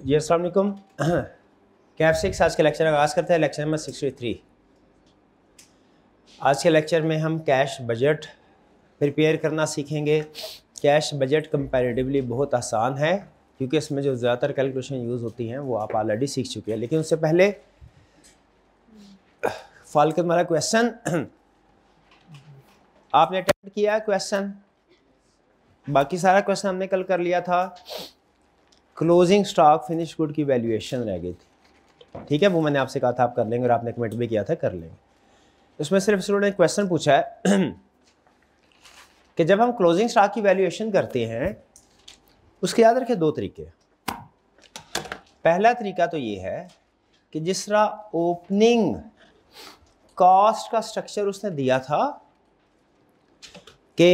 जी असल कैफ सिक्स आज के लेक्चर आगाज़ करते हैं लेक्चर नंबर सिक्सटी थ्री आज के लेक्चर में हम कैश बजट प्रिपेयर करना सीखेंगे कैश बजट कंपैरेटिवली बहुत आसान है क्योंकि इसमें जो ज़्यादातर कैलकुलेशन यूज़ होती हैं वो आप ऑलरेडी सीख चुके हैं लेकिन उससे पहले फालकत मारा क्वेश्चन आपने अटेंड किया क्वेश्चन बाकी सारा क्वेश्चन हमने कल कर लिया था क्लोजिंग स्टॉक फिनिश गुड की वैल्यूएशन रह गई थी ठीक है वो मैंने आपसे कहा था आप कर लेंगे और आपने कमेंट भी किया था कर लेंगे उसमें सिर्फ स्टूडेंट ने क्वेश्चन पूछा है कि जब हम क्लोजिंग स्टॉक की वैल्यूएशन करते हैं उसके याद रखें दो तरीके पहला तरीका तो ये है कि जिस तरह ओपनिंग कॉस्ट का स्ट्रक्चर उसने दिया था कि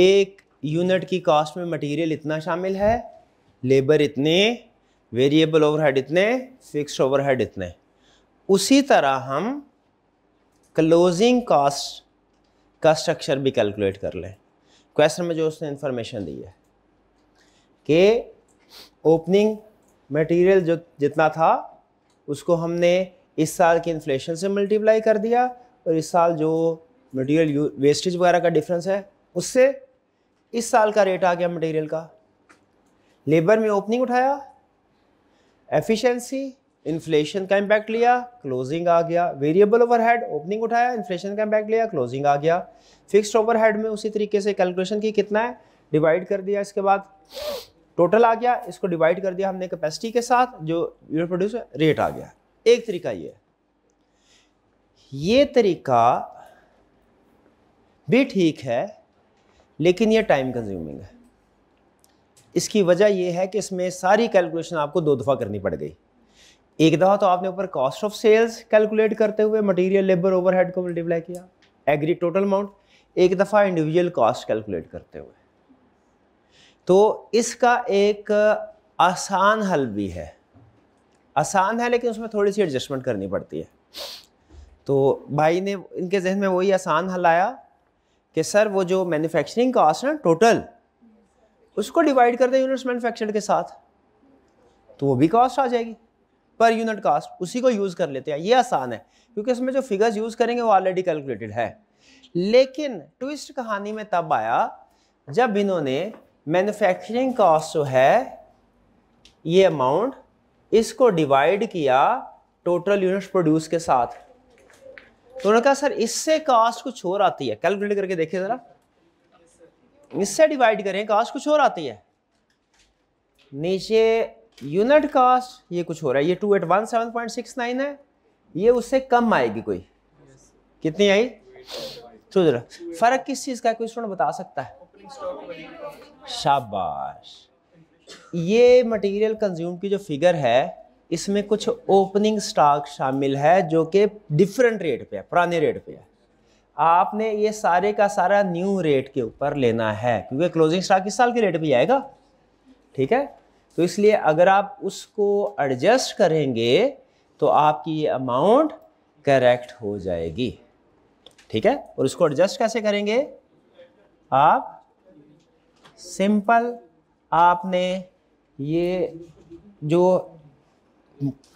एक यूनिट की कॉस्ट में मटेरियल इतना शामिल है लेबर इतने वेरिएबल ओवरहेड इतने फिक्स्ड ओवरहेड इतने उसी तरह हम क्लोजिंग कॉस्ट का स्ट्रक्चर भी कैलकुलेट कर लें क्वेश्चन में जो उसने इंफॉर्मेशन दी है कि ओपनिंग मटेरियल जो जितना था उसको हमने इस साल की इन्फ्लेशन से मल्टीप्लाई कर दिया और इस साल जो मटेरियल वेस्टेज वगैरह का डिफरेंस है उससे इस साल का रेट आ गया मटेरियल का लेबर में ओपनिंग उठाया एफिशिएंसी इन्फ्लेशन का इम्पैक्ट लिया क्लोजिंग आ गया वेरिएबल ओवरहेड ओपनिंग उठाया इन्फ्लेशन का इम्पैक्ट लिया क्लोजिंग आ गया फिक्स्ड ओवरहेड में उसी तरीके से कैलकुलेशन की कितना है डिवाइड कर दिया इसके बाद टोटल आ गया इसको डिवाइड कर दिया हमने कैपेसिटी के साथ जो यूनिट प्रोड्यूस रेट आ गया एक तरीका ये ये तरीका भी ठीक है लेकिन ये टाइम कंज्यूमिंग है इसकी वजह यह है कि इसमें सारी कैलकुलेशन आपको दो दफ़ा करनी पड़ गई एक दफ़ा तो आपने ऊपर कॉस्ट ऑफ सेल्स कैलकुलेट करते हुए मटेरियल लेबर ओवरहेड को मल्टीप्लाई किया एग्री टोटल अमाउंट एक दफ़ा इंडिविजुअल कॉस्ट कैलकुलेट करते हुए तो इसका एक आसान हल भी है आसान है लेकिन उसमें थोड़ी सी एडजस्टमेंट करनी पड़ती है तो भाई ने इनके जहन में वही आसान हल आया कि सर वो जो मैन्युफैक्चरिंग कॉस्ट ना टोटल उसको डिवाइड कर दें यूनिट्स मैन्युफैक्चर्ड के साथ तो वो भी कॉस्ट आ जाएगी पर यूनिट कास्ट उसी को यूज़ कर लेते हैं ये आसान है क्योंकि इसमें जो फिगर्स यूज़ करेंगे वो ऑलरेडी कैलकुलेटेड है लेकिन ट्विस्ट कहानी में तब आया जब इन्होंने मैन्युफैक्चरिंग कॉस्ट जो है ये अमाउंट इसको डिवाइड किया टोटल यूनिट्स प्रोड्यूस के साथ तो उन्होंने कहा सर इससे कॉस्ट कुछ और आती है कैलकुलेट करके देखिए ज़रा इससे डिवाइड करें कास्ट कुछ और आती है नीचे यूनिट कास्ट ये कुछ हो रहा है ये two eight one seven point six nine है ये उससे कम आएगी कोई yes. कितनी आई तो जरा फर्क किस चीज़ का कोई स्टूडेंट बता सकता है शाबाश ये मटेरियल कंज्यूम की जो फिगर है इसमें कुछ ओपनिंग स्टॉक शामिल है जो कि डिफरेंट रेट पे है पुराने रेट पे है आपने ये सारे का सारा न्यू रेट के ऊपर लेना है क्योंकि क्लोजिंग स्टॉक इस साल के रेट भी आएगा ठीक है तो इसलिए अगर आप उसको एडजस्ट करेंगे तो आपकी ये अमाउंट करेक्ट हो जाएगी ठीक है और इसको एडजस्ट कैसे करेंगे आप सिंपल आपने ये जो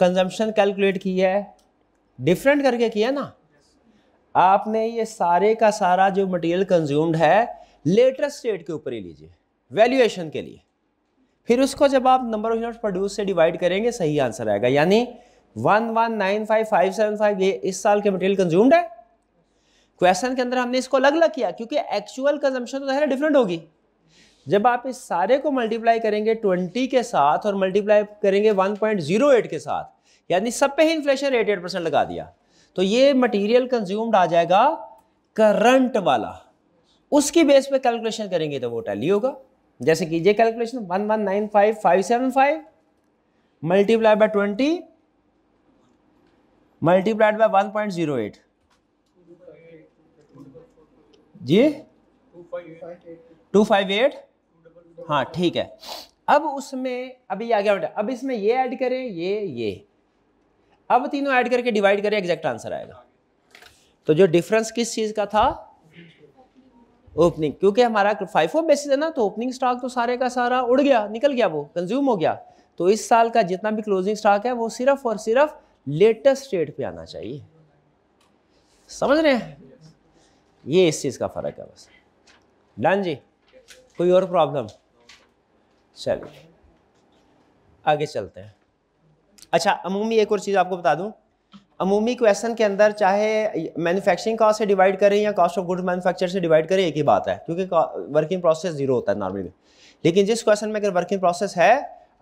कंजम्पशन कैलकुलेट की है डिफरेंट करके किया ना आपने ये सारे का सारा जो मटेरियल कंज्यूम्ड है लेटेस्ट स्टेट के ऊपर ही लीजिए वैल्यूएशन के लिए फिर उसको जब आप नंबर ऑफ यूनिट प्रोड्यूस से डिवाइड करेंगे सही आंसर आएगा यानी one one nine five five seven five ये इस साल के मटेरियल कंज्यूम्ड है क्वेश्चन के अंदर हमने इसको अलग अलग किया क्योंकि एक्चुअल कंजम्पशन तो ज़ाहिर डिफरेंट होगी जब आप इस सारे को मल्टीप्लाई करेंगे 20 के साथ और मल्टीप्लाई करेंगे 1.08 के साथ यानी सब पे ही इन्फ्लेशन रेट एट परसेंट लगा दिया तो ये मटेरियल कंज्यूम्ड आ जाएगा करंट वाला उसकी बेस पे कैलकुलेशन करेंगे तो वो टैली होगा जैसे कीजिए calculation one one nine five five seven five multiply by twenty multiplied by one point zero eight जी टू फाइव एट हाँ ठीक है अब उसमें अभी आ गया बेटा अब इसमें ये ऐड करें ये ये अब तीनों ऐड करके डिवाइड करें एग्जैक्ट आंसर आएगा तो जो डिफरेंस किस चीज़ का था ओपनिंग क्योंकि हमारा फाइफो बेसिस है ना तो ओपनिंग स्टॉक तो सारे का सारा उड़ गया निकल गया वो कंज्यूम हो गया तो इस साल का जितना भी क्लोजिंग स्टॉक है वो सिर्फ और सिर्फ लेटेस्ट रेट पे आना चाहिए समझ रहे हैं ये इस चीज़ का फ़र्क है बस डन जी कोई और प्रॉब्लम चलिए आगे चलते हैं अच्छा अमूमी एक और चीज़ आपको बता दूँ अमूमी क्वेश्चन के अंदर चाहे मैन्युफैक्चरिंग कॉस्ट से डिवाइड करें या कॉस्ट ऑफ गुड मैन्युफैक्चर से डिवाइड करें एक ही बात है क्योंकि वर्किंग प्रोसेस जीरो होता है नॉर्मली में लेकिन जिस क्वेश्चन में अगर वर्किंग प्रोसेस है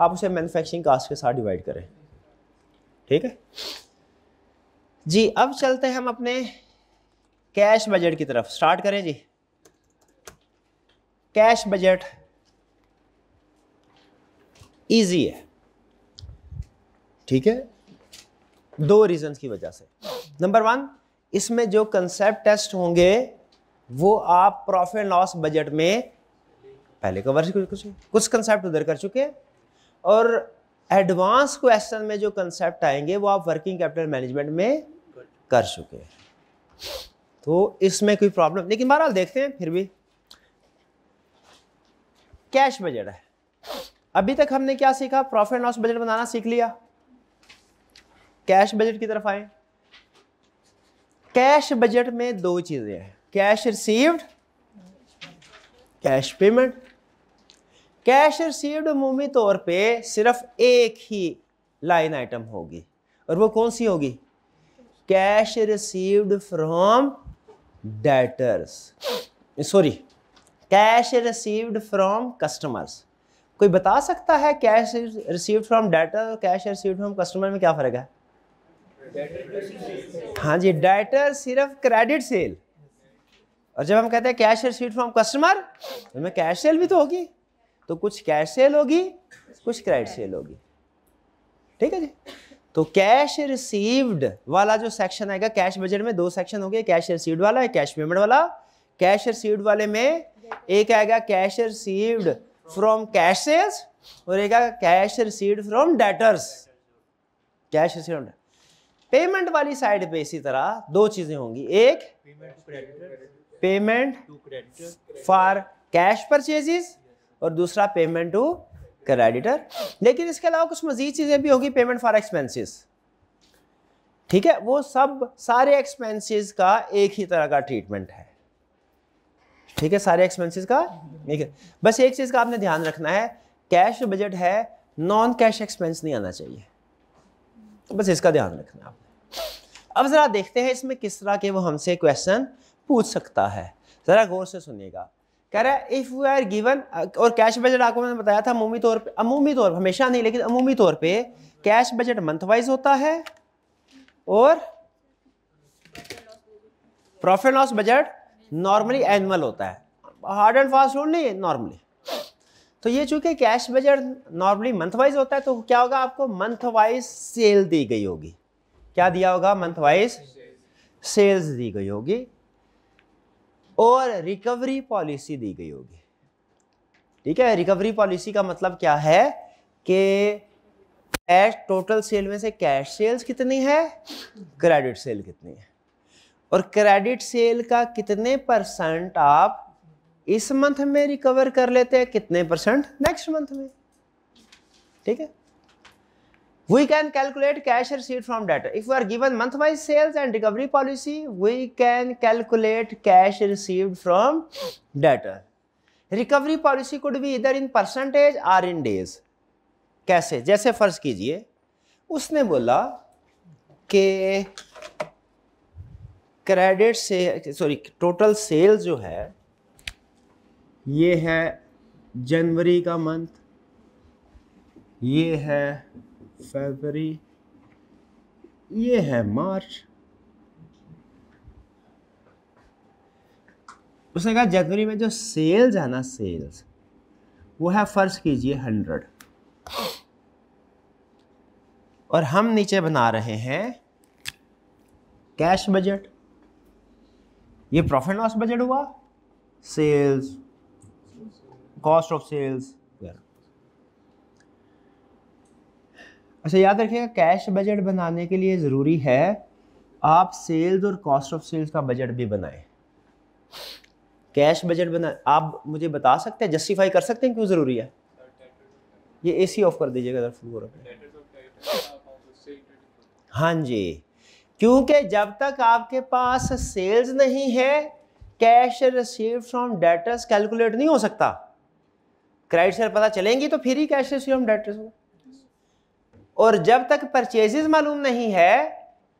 आप उसे मैन्युफैक्चरिंग कॉस्ट के साथ डिवाइड करें ठीक है जी अब चलते हैं हम अपने कैश बजट की तरफ स्टार्ट करें जी कैश बजट इजी है ठीक है दो रीजंस की वजह से नंबर वन इसमें जो कंसेप्ट टेस्ट होंगे वो आप प्रॉफिट लॉस बजट में पहले कवर कुछ कुछ कंसेप्ट उधर कर चुके हैं और एडवांस क्वेश्चन में जो कंसेप्ट आएंगे वो आप वर्किंग कैपिटल मैनेजमेंट में कर चुके हैं तो इसमें कोई प्रॉब्लम लेकिन बहरहाल देखते हैं फिर भी कैश बजट है अभी तक हमने क्या सीखा प्रॉफिट लॉस बजट बनाना सीख लिया कैश बजट की तरफ आए कैश बजट में दो चीज़ें हैं cash received cash payment cash received मुमी तौर पे सिर्फ एक ही लाइन आइटम होगी और वो कौन सी होगी cash received from debtors sorry cash received from customers कोई बता सकता है कैश रिसीव्ड फ्रॉम डेटर और कैश रिसीव्ड फ्रॉम कस्टमर में क्या फ़र्क है हाँ जी डेटर सिर्फ क्रेडिट सेल और जब हम कहते हैं कैश रिसीट फ्रॉम कस्टमर उनमें कैश सेल भी तो होगी तो कुछ कैश सेल होगी कुछ क्रेडिट सेल होगी ठीक है जी तो कैश रिसीव्ड वाला जो सेक्शन आएगा कैश बजट में दो सेक्शन होंगे कैश रिसीव्ड वाला एक कैश पेमेंट वाला कैश रिसीव्ड वाले में एक आएगा cash received from cash sales और एक आएगा cash received from debtors cash received payment वाली साइड पे इसी तरह दो चीजें होंगी एक पेमेंट फॉर कैश परचेजेस और दूसरा पेमेंट टू क्रेडिटर लेकिन इसके अलावा कुछ मजीद चीज़ें भी होगी पेमेंट फॉर एक्सपेंसेस ठीक है वो सब सारे एक्सपेंसेस का एक ही तरह का ट्रीटमेंट है ठीक है सारे एक्सपेंसेस का ठीक है बस एक चीज़ का आपने ध्यान रखना है कैश बजट है नॉन कैश एक्सपेंस नहीं आना चाहिए तो बस इसका ध्यान रखना आप अब ज़रा देखते हैं इसमें किस तरह के वो हमसे क्वेश्चन पूछ सकता है ज़रा गौर से सुनिएगा कह रहा है इफ़ यू आर गिवन और कैश बजट आपको मैंने बताया था अमूमी तौर पे अमूमी तौर हमेशा नहीं लेकिन अमूमी तौर पे कैश बजट मंथ वाइज होता है और profit loss budget normally annual होता है हार्ड एंड फास्ट रूल नहीं है नॉर्मली तो ये चूंकि cash budget normally month wise होता है तो क्या होगा आपको मंथ वाइज सेल दी गई होगी क्या दिया होगा मंथ वाइज सेल्स दी गई होगी और रिकवरी पॉलिसी दी गई होगी ठीक है रिकवरी पॉलिसी का मतलब क्या है कि कैश टोटल सेल में से कैश सेल्स कितनी है क्रेडिट सेल कितनी है और क्रेडिट सेल का कितने परसेंट आप इस मंथ में रिकवर कर लेते हैं कितने परसेंट नेक्स्ट मंथ में ठीक है we can calculate cash receive from debtor if you are given month wise sales and recovery policy we can calculate cash receive from debtor recovery policy could be इधर in percentage or in days कैसे जैसे फर्ज कीजिए उसने बोला कि credit से sorry total sales जो है ये है जनवरी का मंथ ये है फरवरी ये है मार्च उसने कहा जनवरी में जो सेल्स है ना सेल्स वो है फर्ज कीजिए हंड्रेड और हम नीचे बना रहे हैं कैश बजट ये प्रॉफिट लॉस बजट हुआ सेल्स कॉस्ट ऑफ सेल्स वगैरह अच्छा याद रखिएगा कैश बजट बनाने के लिए ज़रूरी है आप सेल्स और कॉस्ट ऑफ सेल्स का बजट भी बनाएं कैश बजट बना आप मुझे बता सकते हैं जस्टिफाई कर सकते हैं क्यों ज़रूरी है ये एसी ऑफ कर दीजिएगा हाँ जी क्योंकि जब तक आपके पास सेल्स नहीं है cash receive from debtors calculate नहीं हो सकता क्रेडिट सेल पता चलेंगी तो फिर ही कैश रेशियो हम डेट और जब तक परचेजेस मालूम नहीं है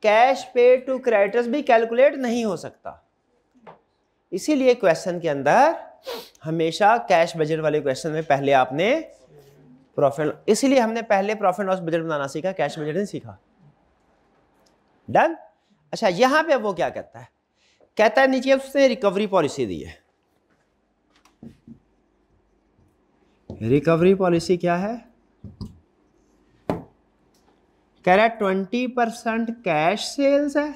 कैश पे टू क्रेडिटर्स भी कैलकुलेट नहीं हो सकता इसीलिए क्वेश्चन के अंदर हमेशा कैश बजट वाले क्वेश्चन में पहले आपने प्रॉफिट इसीलिए हमने पहले प्रॉफिट लॉस बजट बनाना सीखा कैश बजट नहीं सीखा डन अच्छा यहां पे वो क्या कहता है कहता है नीचे उसने रिकवरी पॉलिसी दी है रिकवरी पॉलिसी क्या है कह रहा है ट्वेंटी परसेंट कैश सेल्स है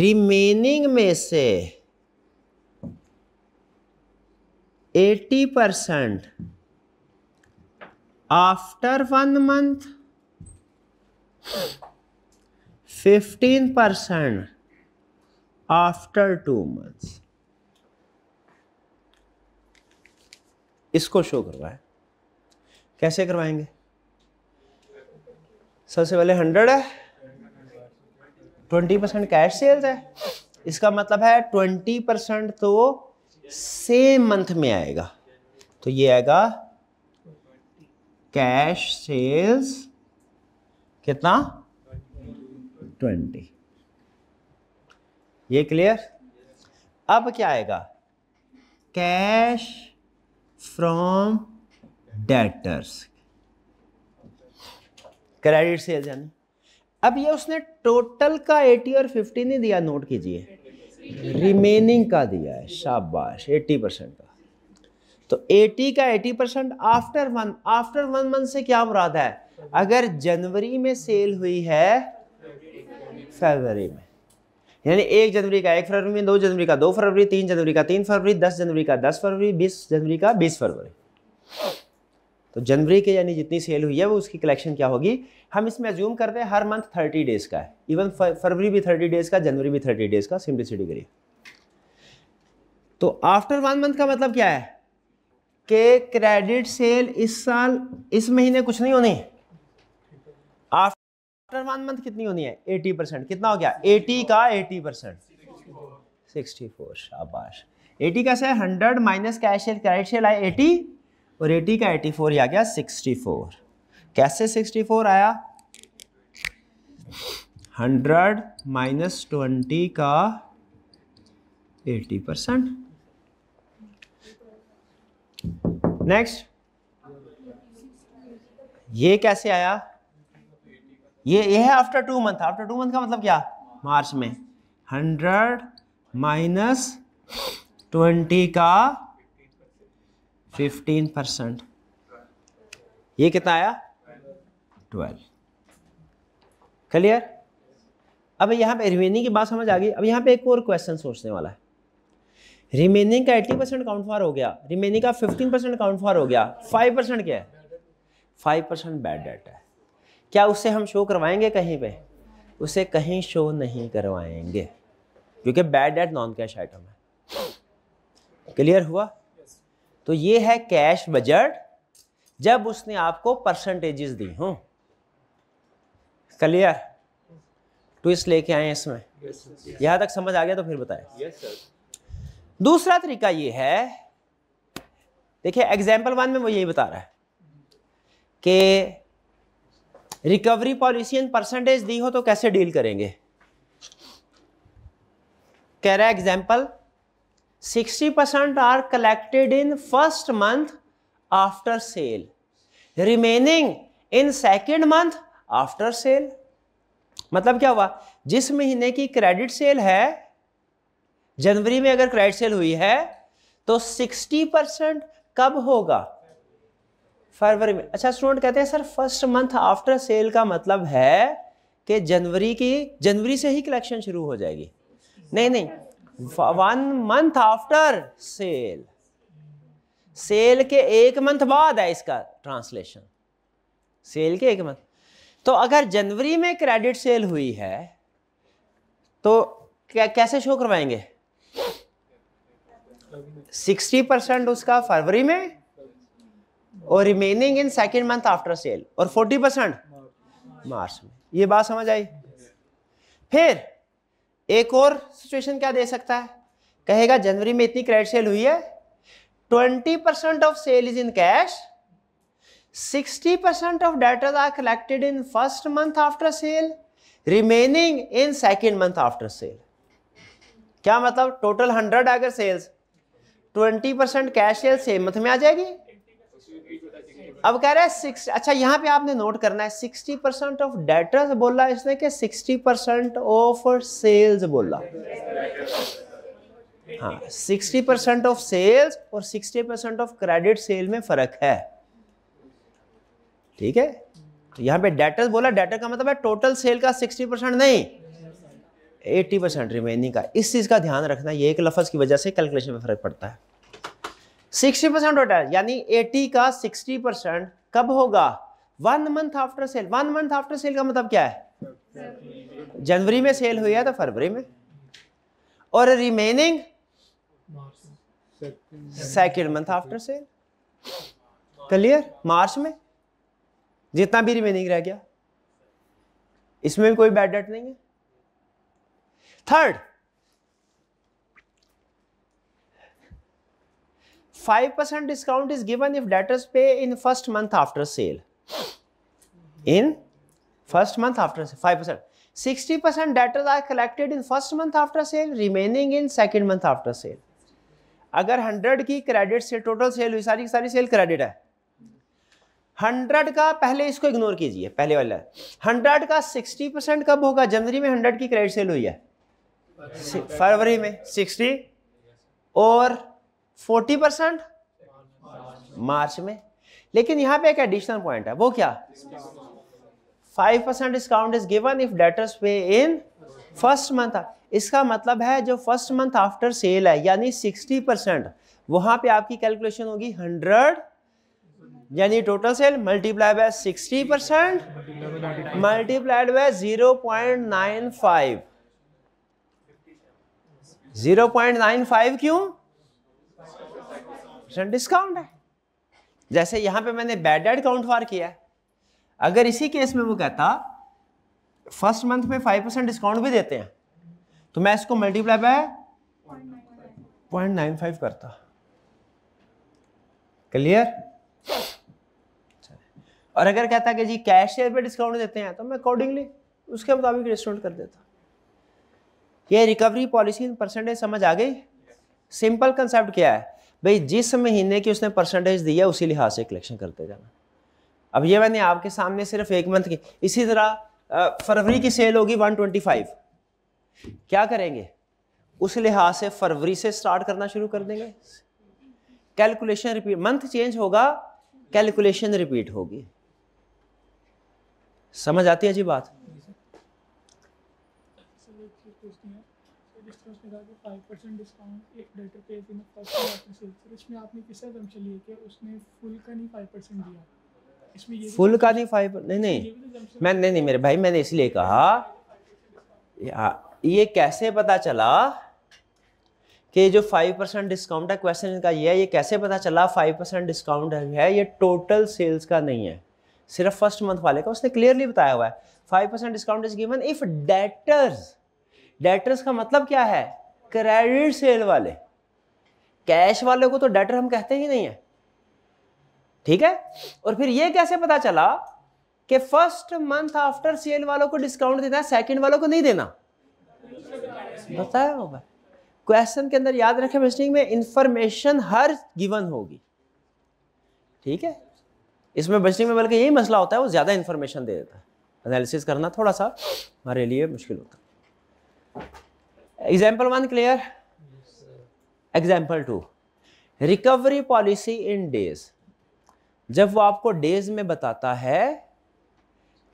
रिमेनिंग में से eighty percent after one month fifteen percent after two months इसको शो करवाएं कैसे करवाएंगे सबसे पहले हंड्रेड है ट्वेंटी परसेंट कैश सेल्स है इसका मतलब है ट्वेंटी परसेंट तो सेम मंथ में आएगा तो ये आएगा कैश सेल्स कितना ट्वेंटी ये क्लियर अब क्या आएगा cash from debtors credit sales यानी अब ये उसने टोटल का 80 और 50 नहीं दिया नोट कीजिए रिमेनिंग का दिया है शाबाश 80 परसेंट का तो 80 का 80 percent after one after one month से क्या मुराद है अगर जनवरी में सेल हुई है फरवरी में यानी एक जनवरी का एक फरवरी में दो जनवरी का दो फरवरी तीन जनवरी का तीन फरवरी दस जनवरी का दस फरवरी बीस जनवरी का बीस फरवरी तो जनवरी के यानी जितनी सेल हुई है वो उसकी कलेक्शन क्या होगी हम इसमें अज्यूम करते हैं हर मंथ थर्टी डेज का है इवन फरवरी भी थर्टी डेज का जनवरी भी थर्टी डेज का सिंप्लिसिटी करिए तो आफ्टर वन मंथ का मतलब क्या है कि क्रेडिट सेल इस साल इस महीने कुछ नहीं होनी है आफ्टर वन मंथ कितनी होनी है एटी परसेंट कितना हो गया एटी का एटी परसेंट सिक्सटी फोर शाबाश एटी कैसे है hundred minus cash sale credit sale आया एटी और एटी का एटी फोर आ गया सिक्सटी फोर कैसे सिक्सटी फोर आया हंड्रेड माइनस ट्वेंटी का एटी परसेंट नेक्स्ट ये कैसे आया ये ये है after two month after two month का मतलब क्या मार्च में हंड्रेड माइनस ट्वेंटी का फिफ्टीन परसेंट ये कितना आया ट्वेल्व क्लियर अब यहाँ पे रिमेनिंग की बात समझ आ गई अब यहाँ पे एक और क्वेश्चन सोचने वाला है रिमेनिंग का एट्टी परसेंट काउंट फॉर हो गया रिमेनिंग का फिफ्टीन परसेंट काउंट फॉर हो गया फाइव परसेंट क्या है फाइव परसेंट बैड डेट है क्या उसे हम शो करवाएंगे कहीं पे उसे कहीं शो नहीं करवाएंगे क्योंकि bad debt non cash item है क्लियर हुआ तो ये है कैश बजट जब उसने आपको परसेंटेजेस दी हूं क्लियर ट्विस्ट लेके आए इसमें yes, यहां तक समझ आ गया तो फिर बताए दूसरा तरीका ये है देखिए एग्जाम्पल वन में वो यही बता रहा है कि रिकवरी पॉलिसी इन परसेंटेज दी हो तो कैसे डील करेंगे कह रहा है example sixty percent are collected in first month after sale remaining in second month after sale मतलब क्या हुआ जिस महीने की क्रेडिट सेल है जनवरी में अगर क्रेडिट सेल हुई है तो सिक्सटी परसेंट कब होगा फरवरी में अच्छा स्टूडेंट कहते हैं sir first month after sale का मतलब है कि जनवरी की जनवरी से ही कलेक्शन शुरू हो जाएगी नहीं नहीं one month after sale sale के एक मंथ बाद है इसका ट्रांसलेशन सेल के एक मंथ तो अगर जनवरी में क्रेडिट सेल हुई है तो क्या कैसे शो करवाएंगे 60 परसेंट उसका फरवरी में और remaining in second month after sale और फोर्टी परसेंट मार्च में ये बात समझ आई फिर एक और सिचुएशन क्या दे सकता है कहेगा जनवरी में इतनी क्रेडिट सेल हुई है twenty percent of sale is in cash sixty percent of debtors are collected in first month after sale remaining in second month after sale क्या मतलब टोटल हंड्रेड अगर sales twenty percent cash sale same month में आ जाएगी अब कह रहा है सिक्स अच्छा यहाँ पे आपने नोट करना है सिक्सटी परसेंट ऑफ डेटर्स बोला इसने कि सिक्सटी परसेंट ऑफ सेल्स बोला हाँ सिक्सटी परसेंट ऑफ सेल्स और sixty percent of credit sale में फर्क है ठीक है तो यहाँ पे डेटर्स बोला डेटर का मतलब है टोटल सेल का सिक्सटी परसेंट नहीं एट्टी परसेंट रिमेनिंग का इस चीज़ का ध्यान रखना ये एक लफज की वजह से कैलकुलेशन में फ़र्क पड़ता है सिक्सटी परसेंट होता है यानी एटी का सिक्सटी परसेंट कब होगा one month after sale one month after sale का मतलब क्या है जनवरी में सेल हुई है तो फरवरी में और remaining second month after sale clear March में जितना भी रिमेनिंग रह गया इसमें भी कोई बैड डेट नहीं है third five percent discount is given if debtors pay in first month after sale in first month after sale five percent sixty percent debtors are collected in first month after sale remaining in second month after sale अगर hundred की credit से total sale हुई सारी की सारी cell credit है hundred का पहले इसको इग्नोर कीजिए पहले वाला हंड्रेड का सिक्सटी परसेंट कब होगा जनवरी में हंड्रेड की क्रेडिट सेल हुई है फरवरी में सिक्सटी और फोर्टी परसेंट मार्च में लेकिन यहां पे एक एडिशनल पॉइंट है वो क्या five percent discount is given if debtors pay in first month इसका मतलब है जो फर्स्ट मंथ आफ्टर सेल है यानी सिक्सटी परसेंट वहां पे आपकी कैलकुलेशन होगी हंड्रेड यानी total sale multiply by sixty percent multiplied by zero point nine five zero point nine five क्यों परसेंट डिस्काउंट है जैसे यहां पे मैंने बैड डेट काउंट फॉर किया है अगर इसी केस में वो कहता फर्स्ट मंथ में फाइव परसेंट डिस्काउंट भी देते हैं तो मैं इसको multiply by point nine five करता क्लियर और अगर कहता कि जी कैश शेयर पे डिस्काउंट देते हैं तो मैं अकॉर्डिंगली उसके मुताबिक डिस्काउंट कर देता ये रिकवरी पॉलिसी इन परसेंटेज समझ आ गई सिंपल कंसेप्ट क्या है भाई जिस महीने की उसने परसेंटेज दी है उसी लिहाज से कलेक्शन करते जाना अब ये मैंने आपके सामने सिर्फ एक मंथ की इसी तरह फरवरी की सेल होगी 125 क्या करेंगे उस लिहाज से फरवरी से स्टार्ट करना शुरू कर देंगे कैलकुलेशन रिपीट मंथ चेंज होगा कैलकुलेशन रिपीट होगी समझ आती है जी बात फाइव परसेंट डिस्काउंट एक debtor pay in first after sale sir इसमें आपने किस अजम्पशन लिए कि उसने फुल का नहीं फाइव परसेंट दिया इसमें ये फुल का नहीं फाइव नहीं नहीं तो मैं नहीं नहीं मेरे भाई मैंने इसलिए कहा ये कैसे पता चला कि जो फाइव परसेंट डिस्काउंट है क्वेश्चन इनका ये है ये कैसे पता चला फाइव परसेंट डिस्काउंट है ये टोटल सेल्स का नहीं है सिर्फ फर्स्ट मंथ वाले का उसने क्लियरली बताया हुआ है five percent discount is given if debtors debtors का मतलब क्या है क्रेडिट सेल वाले कैश वाले को तो डेटर हम कहते ही नहीं है ठीक है और फिर ये कैसे पता चला कि फर्स्ट मंथ आफ्टर सेल वालों को डिस्काउंट देना है सेकेंड वालों को नहीं देना बताया होगा क्वेश्चन के अंदर याद रखें मिस्टिंग में इंफॉर्मेशन हर गिवन होगी ठीक है इसमें बचने में बल्कि यही मसला होता है वो ज़्यादा इंफॉर्मेशन दे देता है एनालिसिस करना थोड़ा सा हमारे लिए मुश्किल होता है example one clear example two recovery policy in days जब वो आपको डेज में बताता है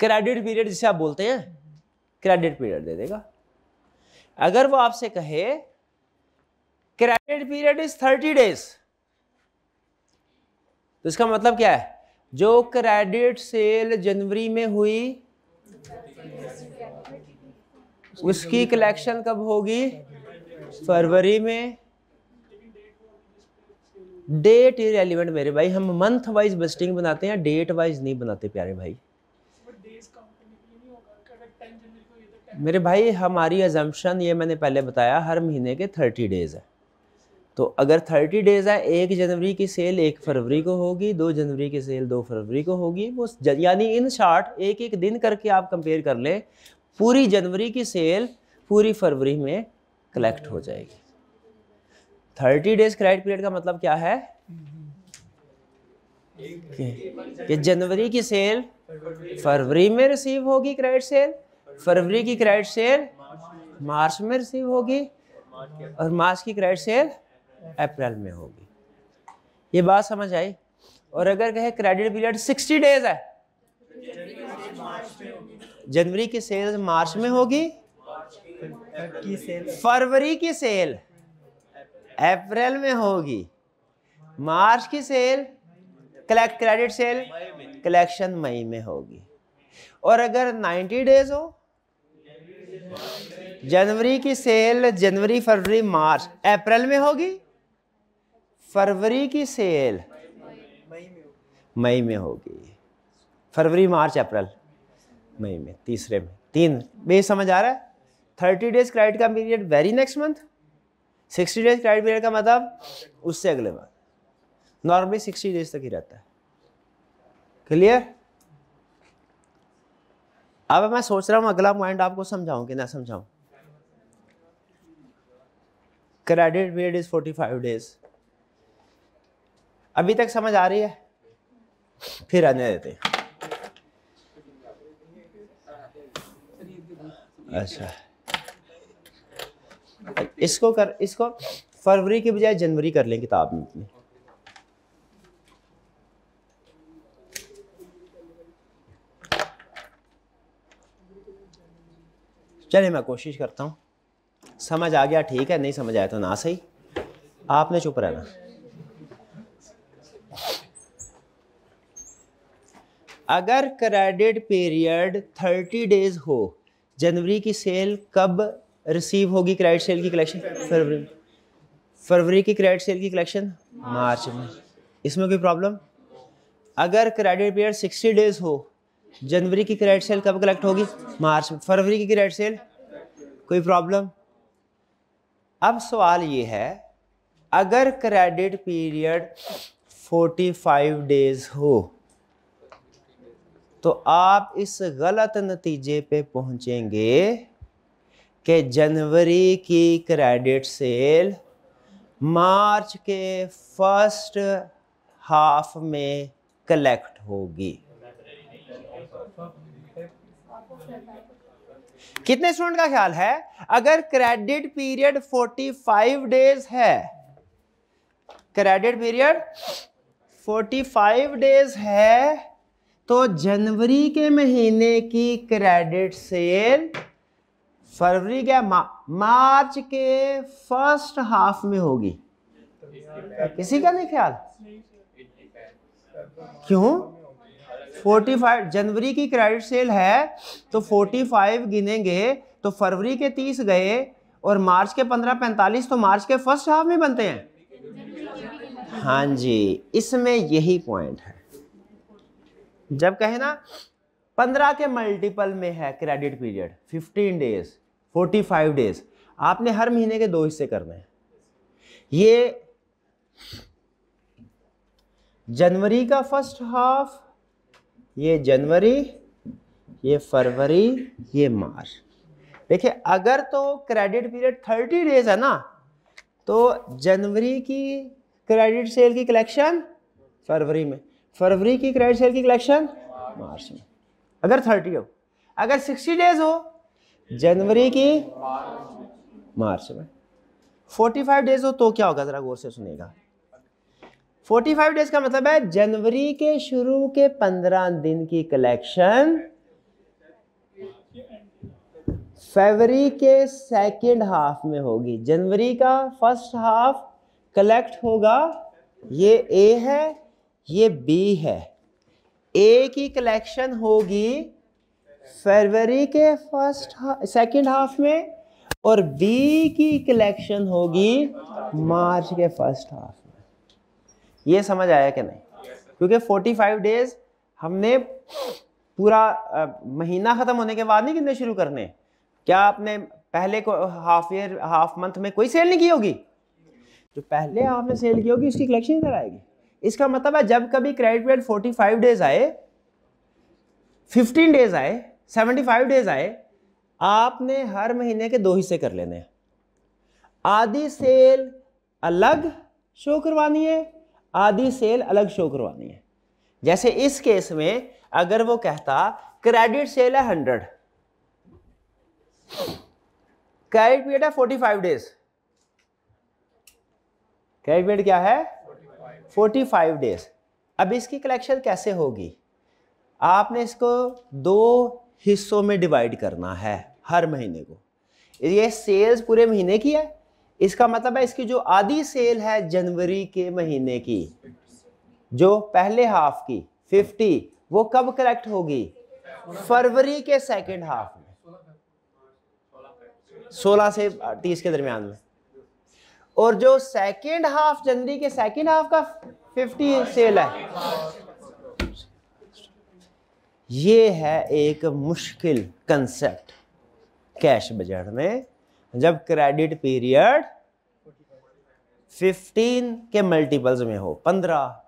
क्रेडिट पीरियड जिसे आप बोलते हैं क्रेडिट पीरियड दे देगा अगर वो आपसे कहे credit period is thirty days तो इसका मतलब क्या है जो क्रेडिट सेल जनवरी में हुई उसकी कलेक्शन कब होगी फरवरी में डेट इरेलीवेंट मेरे भाई हम मंथ वाइज बस्टिंग बनाते हैं डेट वाइज नहीं बनाते प्यारे भाई मेरे भाई हमारी एजम्पन ये मैंने पहले बताया हर महीने के थर्टी डेज़ है तो अगर थर्टी डेज़ है एक जनवरी की सेल एक फरवरी को होगी दो जनवरी की सेल दो फरवरी को होगी वो यानी इन शार्ट एक एक दिन करके आप कंपेयर कर लें पूरी जनवरी की सेल पूरी फरवरी में कलेक्ट हो जाएगी थर्टी डेज क्रेडिट पीरियड का मतलब क्या है कि जनवरी की सेल फरवरी में रिसीव होगी क्रेडिट सेल फरवरी की क्रेडिट सेल मार्च में रिसीव होगी और मार्च की क्रेडिट सेल अप्रैल में होगी ये बात समझ आई और अगर कहे क्रेडिट पीरियड सिक्सटी डेज है जनवरी की सेल मार्च में होगी फरवरी की सेल अप्रैल में होगी मार्च की sale collect credit sale collection मई में होगी और अगर 90 डेज हो जनवरी की सेल जनवरी फरवरी मार्च अप्रैल में होगी फरवरी की सेल मई में होगी फरवरी मार्च अप्रैल मई में तीसरे में तीन बे समझ आ रहा है थर्टी डेज क्रेडिट का period very next month sixty days credit period का मतलब उससे अगले मंथ नॉर्मली सिक्सटी डेज तक ही रहता है क्लियर अब मैं सोच रहा हूँ अगला पॉइंट आपको समझाऊँ कि ना समझाऊँ credit period is forty five days अभी तक समझ आ रही है फिर आने देते हैं अच्छा इसको कर इसको फरवरी के बजाय जनवरी कर लें किताब में अपनी चलिए मैं कोशिश करता हूँ समझ आ गया ठीक है नहीं समझ आया तो ना सही आपने चुप रहना अगर क्रेडिट पीरियड थर्टी डेज हो जनवरी की सेल कब रिसीव होगी क्रेडिट सेल की कलेक्शन फरवरी फरवरी की क्रेडिट सेल की कलेक्शन मार्च में इसमें कोई प्रॉब्लम अगर क्रेडिट पीरियड सिक्सटी डेज हो जनवरी की क्रेडिट सेल कब कलेक्ट होगी मार्च में फरवरी की क्रेडिट सेल कोई प्रॉब्लम अब सवाल ये है अगर क्रेडिट पीरियड 45 डेज हो तो आप इस गलत नतीजे पे पहुंचेंगे कि जनवरी की क्रेडिट सेल मार्च के फर्स्ट हाफ में कलेक्ट होगी कितने स्टूडेंट का ख्याल है अगर क्रेडिट पीरियड 45 डेज है क्रेडिट पीरियड 45 डेज है तो जनवरी के महीने की क्रेडिट सेल फरवरी क्या मा, मार्च के फर्स्ट हाफ में होगी किसी का नहीं ख्याल क्यों 45 जनवरी की क्रेडिट सेल है तो 45 गिनेंगे तो फरवरी के 30 गए और मार्च के 15 45 तो मार्च के फर्स्ट हाफ में बनते हैं हाँ जी इसमें यही पॉइंट है जब कहे ना पंद्रह के मल्टीपल में है credit period fifteen days forty five days आपने हर महीने के दो हिस्से करने हैं ये जनवरी का फर्स्ट हाफ ये जनवरी ये फरवरी ये मार्च देखिए अगर तो क्रेडिट पीरियड थर्टी डेज है ना तो जनवरी की क्रेडिट सेल की कलेक्शन फरवरी में फरवरी की क्रेडिट सेल की कलेक्शन मार्च में अगर थर्टी हो अगर सिक्सटी डेज हो जनवरी की मार्च में फोर्टी फाइव डेज हो तो क्या होगा ज़रा गौर से सुनेगा फोर्टी फाइव डेज का मतलब है जनवरी के शुरू के पंद्रह दिन की कलेक्शन फरवरी के सेकेंड हाफ में होगी जनवरी का फर्स्ट हाफ कलेक्ट होगा ये ए है ये बी है ए की कलेक्शन होगी फरवरी के फर्स्ट सेकंड हाफ में और बी की कलेक्शन होगी मार्च के फर्स्ट हाफ में ये समझ आया कि नहीं क्योंकि 45 डेज हमने पूरा महीना ख़त्म होने के बाद नहीं कितने शुरू करने क्या आपने पहले को हाफ ईयर हाफ मंथ में कोई सेल नहीं की होगी जो पहले आपने सेल की होगी उसकी कलेक्शन इधर आएगी इसका मतलब है जब कभी क्रेडिट पीरियड 45 डेज आए 15 डेज आए 75 डेज आए आपने हर महीने के दो हिस्से कर लेने हैं आधी सेल अलग शो करवानी है आधी सेल अलग शो करवानी है जैसे इस केस में अगर वो कहता क्रेडिट सेल है हंड्रेड क्रेडिट पीरियड है forty five days credit period क्या है फोर्टी फाइव डेज अब इसकी कलेक्शन कैसे होगी आपने इसको दो हिस्सों में डिवाइड करना है हर महीने को ये सेल्स पूरे महीने की है इसका मतलब है इसकी जो आधी सेल है जनवरी के महीने की जो पहले हाफ की 50 वो कब कलेक्ट होगी फरवरी के सेकेंड हाफ में 16 से 30 के दरमियान में और जो सेकेंड हाफ जनवरी के सेकेंड हाफ का फिफ्टी सेल है ये है एक मुश्किल कंसेप्ट कैश बजट में जब क्रेडिट पीरियड 15 के मल्टीपल्स में हो 15,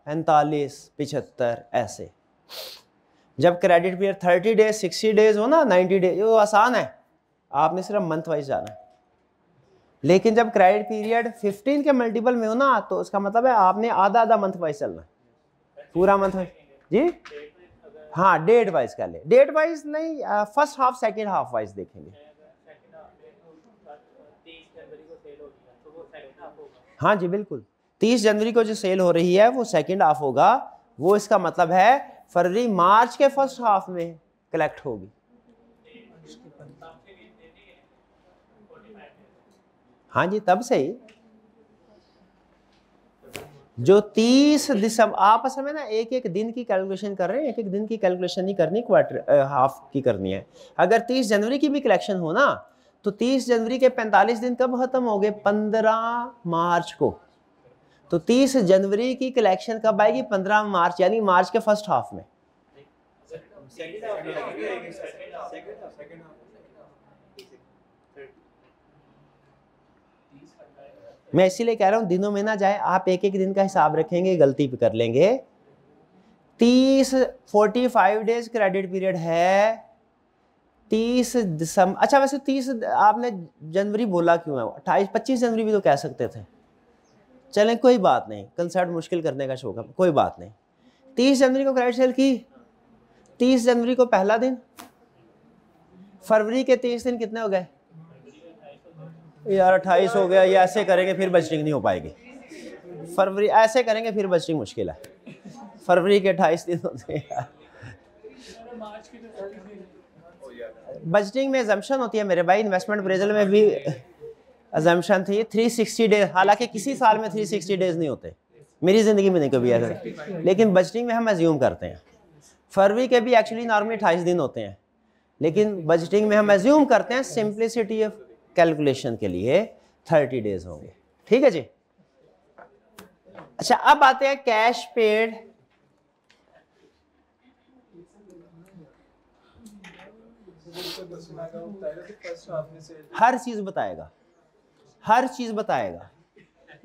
पैंतालीस पिछहत्तर ऐसे जब क्रेडिट पीरियड 30 डेज 60 डेज हो ना 90 डेज वो आसान है आपने सिर्फ मंथ वाइज जाना है लेकिन जब क्रेडिट पीरियड 15 के मल्टीपल में हो ना तो उसका मतलब है आपने आधा आधा मंथ वाइज चलना पूरा मंथ वाइज जी हाँ डेट वाइज कर ले डेट वाइज नहीं first half second half wise देखेंगे हाँ जी बिल्कुल तीस जनवरी को जो सेल हो रही है वो सेकेंड हाफ होगा वो इसका मतलब है फरवरी मार्च के फर्स्ट हाफ में कलेक्ट होगी हाँ जी तब से ही जो तीस दिसंबर आप असल में ना एक एक दिन की कैलकुलेशन कर रहे हैं एक एक दिन की कैलकुलेशन नहीं करनी क्वार्टर हाफ की करनी है अगर तीस जनवरी की भी कलेक्शन हो ना तो तीस जनवरी के पैंतालीस दिन कब खत्म हो गए पंद्रह मार्च को तो तीस जनवरी की कलेक्शन कब आएगी पंद्रह मार्च यानी मार्च के फर्स्ट हाफ में मैं इसीलिए कह रहा हूँ दिनों में ना जाए आप एक एक दिन का हिसाब रखेंगे गलती कर लेंगे तीस forty five days credit period है तीस दिसंबर अच्छा वैसे तीस आपने जनवरी बोला क्यों है अट्ठाईस पच्चीस जनवरी भी तो कह सकते थे चलें कोई बात नहीं कंसर्ट मुश्किल करने का शौक है कोई बात नहीं तीस जनवरी को क्रेडिट सेल की तीस जनवरी को पहला दिन फरवरी के तीस दिन कितने हो गए यार अट्ठाईस हो गया ये ऐसे करेंगे फिर बजटिंग नहीं हो पाएगी फरवरी ऐसे करेंगे फिर बजटिंग मुश्किल है फरवरी के अट्ठाईस दिन होते हैं बजटिंग में एजम्पन होती है मेरे भाई इन्वेस्टमेंट ब्रेजल में भी एजम्पन थी 360 डेज हालांकि किसी साल में 360 डेज नहीं होते मेरी ज़िंदगी में नहीं कभी ऐसा लेकिन बजटिंग में हम एज्यूम करते हैं फरवरी के भी एक्चुअली नॉर्मली अट्ठाईस दिन होते हैं लेकिन बजटिंग में हम एज्यूम करते हैं सिंप्लिसिटी ऑफ कैलकुलेशन के लिए थर्टी डेज होंगे ठीक है जी अच्छा अब आते हैं कैश पेड हर चीज बताएगा हर चीज बताएगा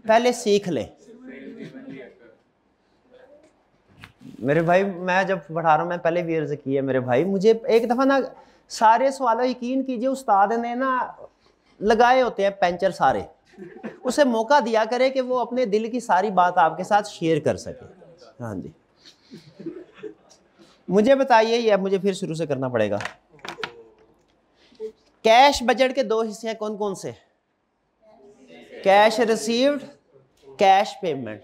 पहले सीख ले मेरे भाई मैं जब पढ़ा रहा हूं मैं पहले भी अर्ज की है मेरे भाई मुझे एक दफ़ा ना सारे सवालों यकीन कीजिए उस्ताद ने ना लगाए होते हैं पेंचर सारे उसे मौका दिया करे कि वो अपने दिल की सारी बात आपके साथ शेयर कर सके हाँ जी मुझे बताइए या मुझे फिर शुरू से करना पड़ेगा कैश बजट के दो हिस्से हैं कौन कौन से cash received cash payment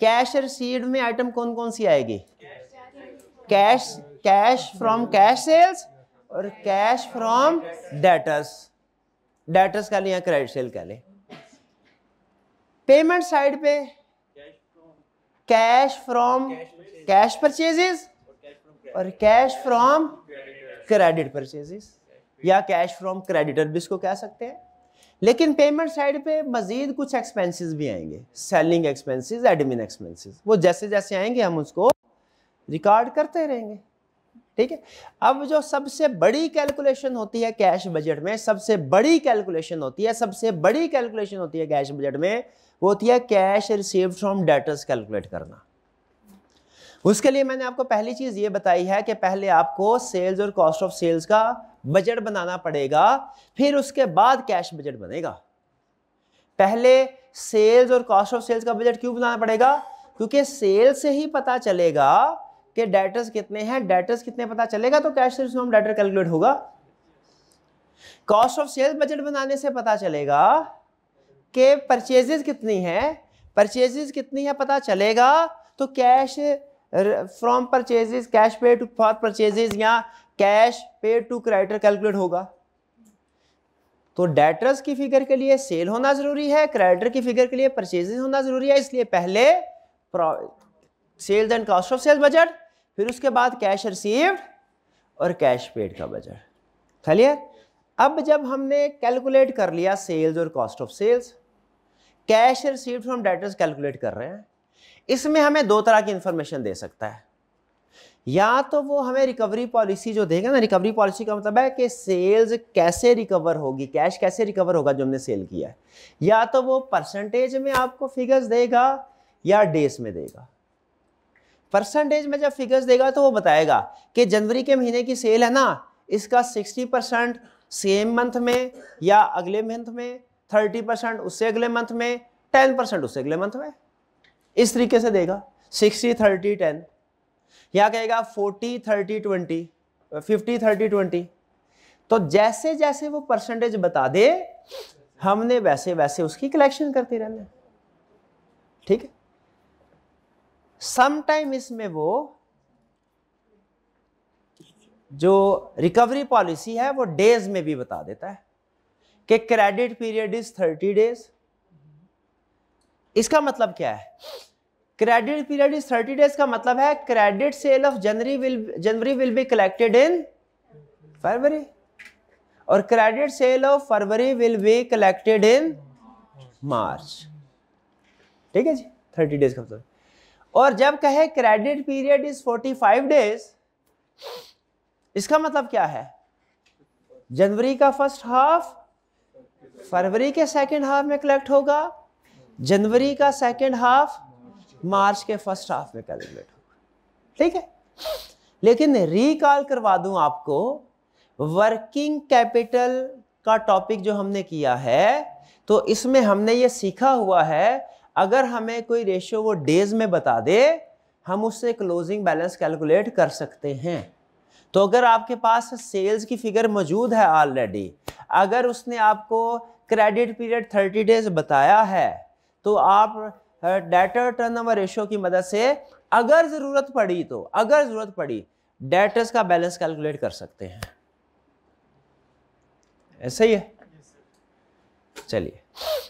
cash received में आइटम कौन कौन सी आएगी cash cash from cash sales और कैश फ्रॉम डेटर्स डेटर्स कह लें या क्रेडिट सेल कह लें पेमेंट साइड पे कैश फ्रॉम कैश परचेजेस और कैश फ्रॉम क्रेडिट परचेजेस या कैश फ्रॉम क्रेडिटर भी इसको कह सकते हैं लेकिन पेमेंट साइड पे मज़ीद कुछ एक्सपेंसेस भी आएंगे सेलिंग एक्सपेंसेस एडमिन एक्सपेंसेस वो जैसे जैसे आएंगे हम उसको रिकॉर्ड करते रहेंगे ठीक है अब जो सबसे बड़ी कैलकुलेशन होती है कैश बजट में सबसे बड़ी कैलकुलेशन होती है सबसे बड़ी कैलकुलेशन होती है कैश बजट में वो होती है cash receive from debtors calculate करना उसके लिए मैंने आपको पहली चीज़ ये बताई है कि पहले आपको सेल्स और कॉस्ट ऑफ सेल्स का बजट बनाना पड़ेगा फिर उसके बाद कैश बजट बनेगा पहले सेल्स और कॉस्ट ऑफ सेल्स का बजट क्यों बनाना पड़ेगा क्योंकि सेल से ही पता चलेगा कि डेटर्स कितने हैं डेटर्स कितने पता चलेगा तो कैश सेल्स में डेटर कैलकुलेट होगा कॉस्ट ऑफ सेल्स बजट बनाने से पता चलेगा कि परचेजेस कितनी हैं परचेजेस कितनी है पता चलेगा तो cash from purchases cash pay to for purchases या cash pay to creditor calculate होगा तो डेटर्स की फिगर के लिए सेल होना जरूरी है क्रेडिटर की फिगर के लिए परचेजेस होना जरूरी है इसलिए पहले sales and cost of sales budget फिर उसके बाद कैश रिसीव और कैश पेड का बजट क्लियर अब जब हमने कैलकुलेट कर लिया सेल्स और cost of sales cash receive from debtors calculate कर रहे हैं इसमें हमें दो तरह की इंफॉर्मेशन दे सकता है या तो वो हमें रिकवरी पॉलिसी जो देगा ना रिकवरी पॉलिसी का मतलब है कि सेल्स कैसे रिकवर होगी कैश कैसे रिकवर होगा जो हमने सेल किया है या तो वो परसेंटेज में आपको फिगर्स देगा या डेज में देगा परसेंटेज में जब फिगर्स देगा तो वो बताएगा कि जनवरी के महीने की सेल है ना इसका 60 परसेंट सेम मंथ में या अगले मंथ में 30 परसेंट उससे अगले मंथ में 10 परसेंट उससे अगले मंथ में इस तरीके से देगा 60 30 10 या कहेगा 40 30 20 50 30 20 तो जैसे जैसे वो परसेंटेज बता दे हमने वैसे वैसे उसकी कलेक्शन करते रहना ठीक है समटाइम इसमें वो जो रिकवरी पॉलिसी है वो डेज में भी बता देता है कि credit period is thirty days इसका मतलब क्या है credit period is thirty days का मतलब है credit sale of January will January will be collected in February और credit sale of February will be collected in March ठीक है जी थर्टी डेज का मतलब और जब कहे क्रेडिट पीरियड इज 45 डेज इसका मतलब क्या है जनवरी का फर्स्ट हाफ फरवरी के सेकंड हाफ में कलेक्ट होगा जनवरी का सेकंड हाफ मार्च के फर्स्ट हाफ में कैलकुलेट होगा ठीक है लेकिन रिकॉल करवा दूं आपको वर्किंग कैपिटल का टॉपिक जो हमने किया है तो इसमें हमने ये सीखा हुआ है अगर हमें कोई रेशियो वो डेज में बता दे हम उससे क्लोजिंग बैलेंस कैलकुलेट कर सकते हैं तो अगर आपके पास सेल्स की फिगर मौजूद है ऑलरेडी अगर उसने आपको क्रेडिट पीरियड 30 डेज बताया है तो आप डेटर टर्न ओवर रेशियो की मदद से अगर ज़रूरत पड़ी तो अगर ज़रूरत पड़ी डेटर्स का बैलेंस कैलकुलेट कर सकते हैं ऐसा ही है चलिए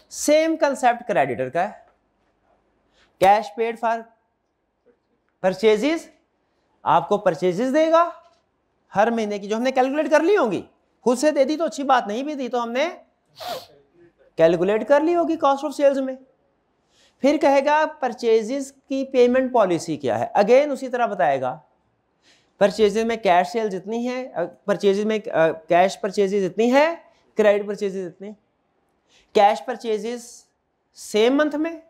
सेम कंसेप्ट क्रेडिटर का है कैश पेड फॉर परचेजेस आपको परचेजेस देगा हर महीने की जो हमने कैलकुलेट कर ली होगी खुद से दे दी तो अच्छी बात नहीं भी दी तो हमने कैलकुलेट कर ली होगी कॉस्ट ऑफ सेल्स में फिर कहेगा परचेजेस की पेमेंट पॉलिसी क्या है अगेन उसी तरह बताएगा परचेजेज में कैश सेल जितनी है परचेजेस में कैश परचेजेज इतनी है क्रेडिट परचेजेस इतनी कैश परचेजेस सेम मंथ में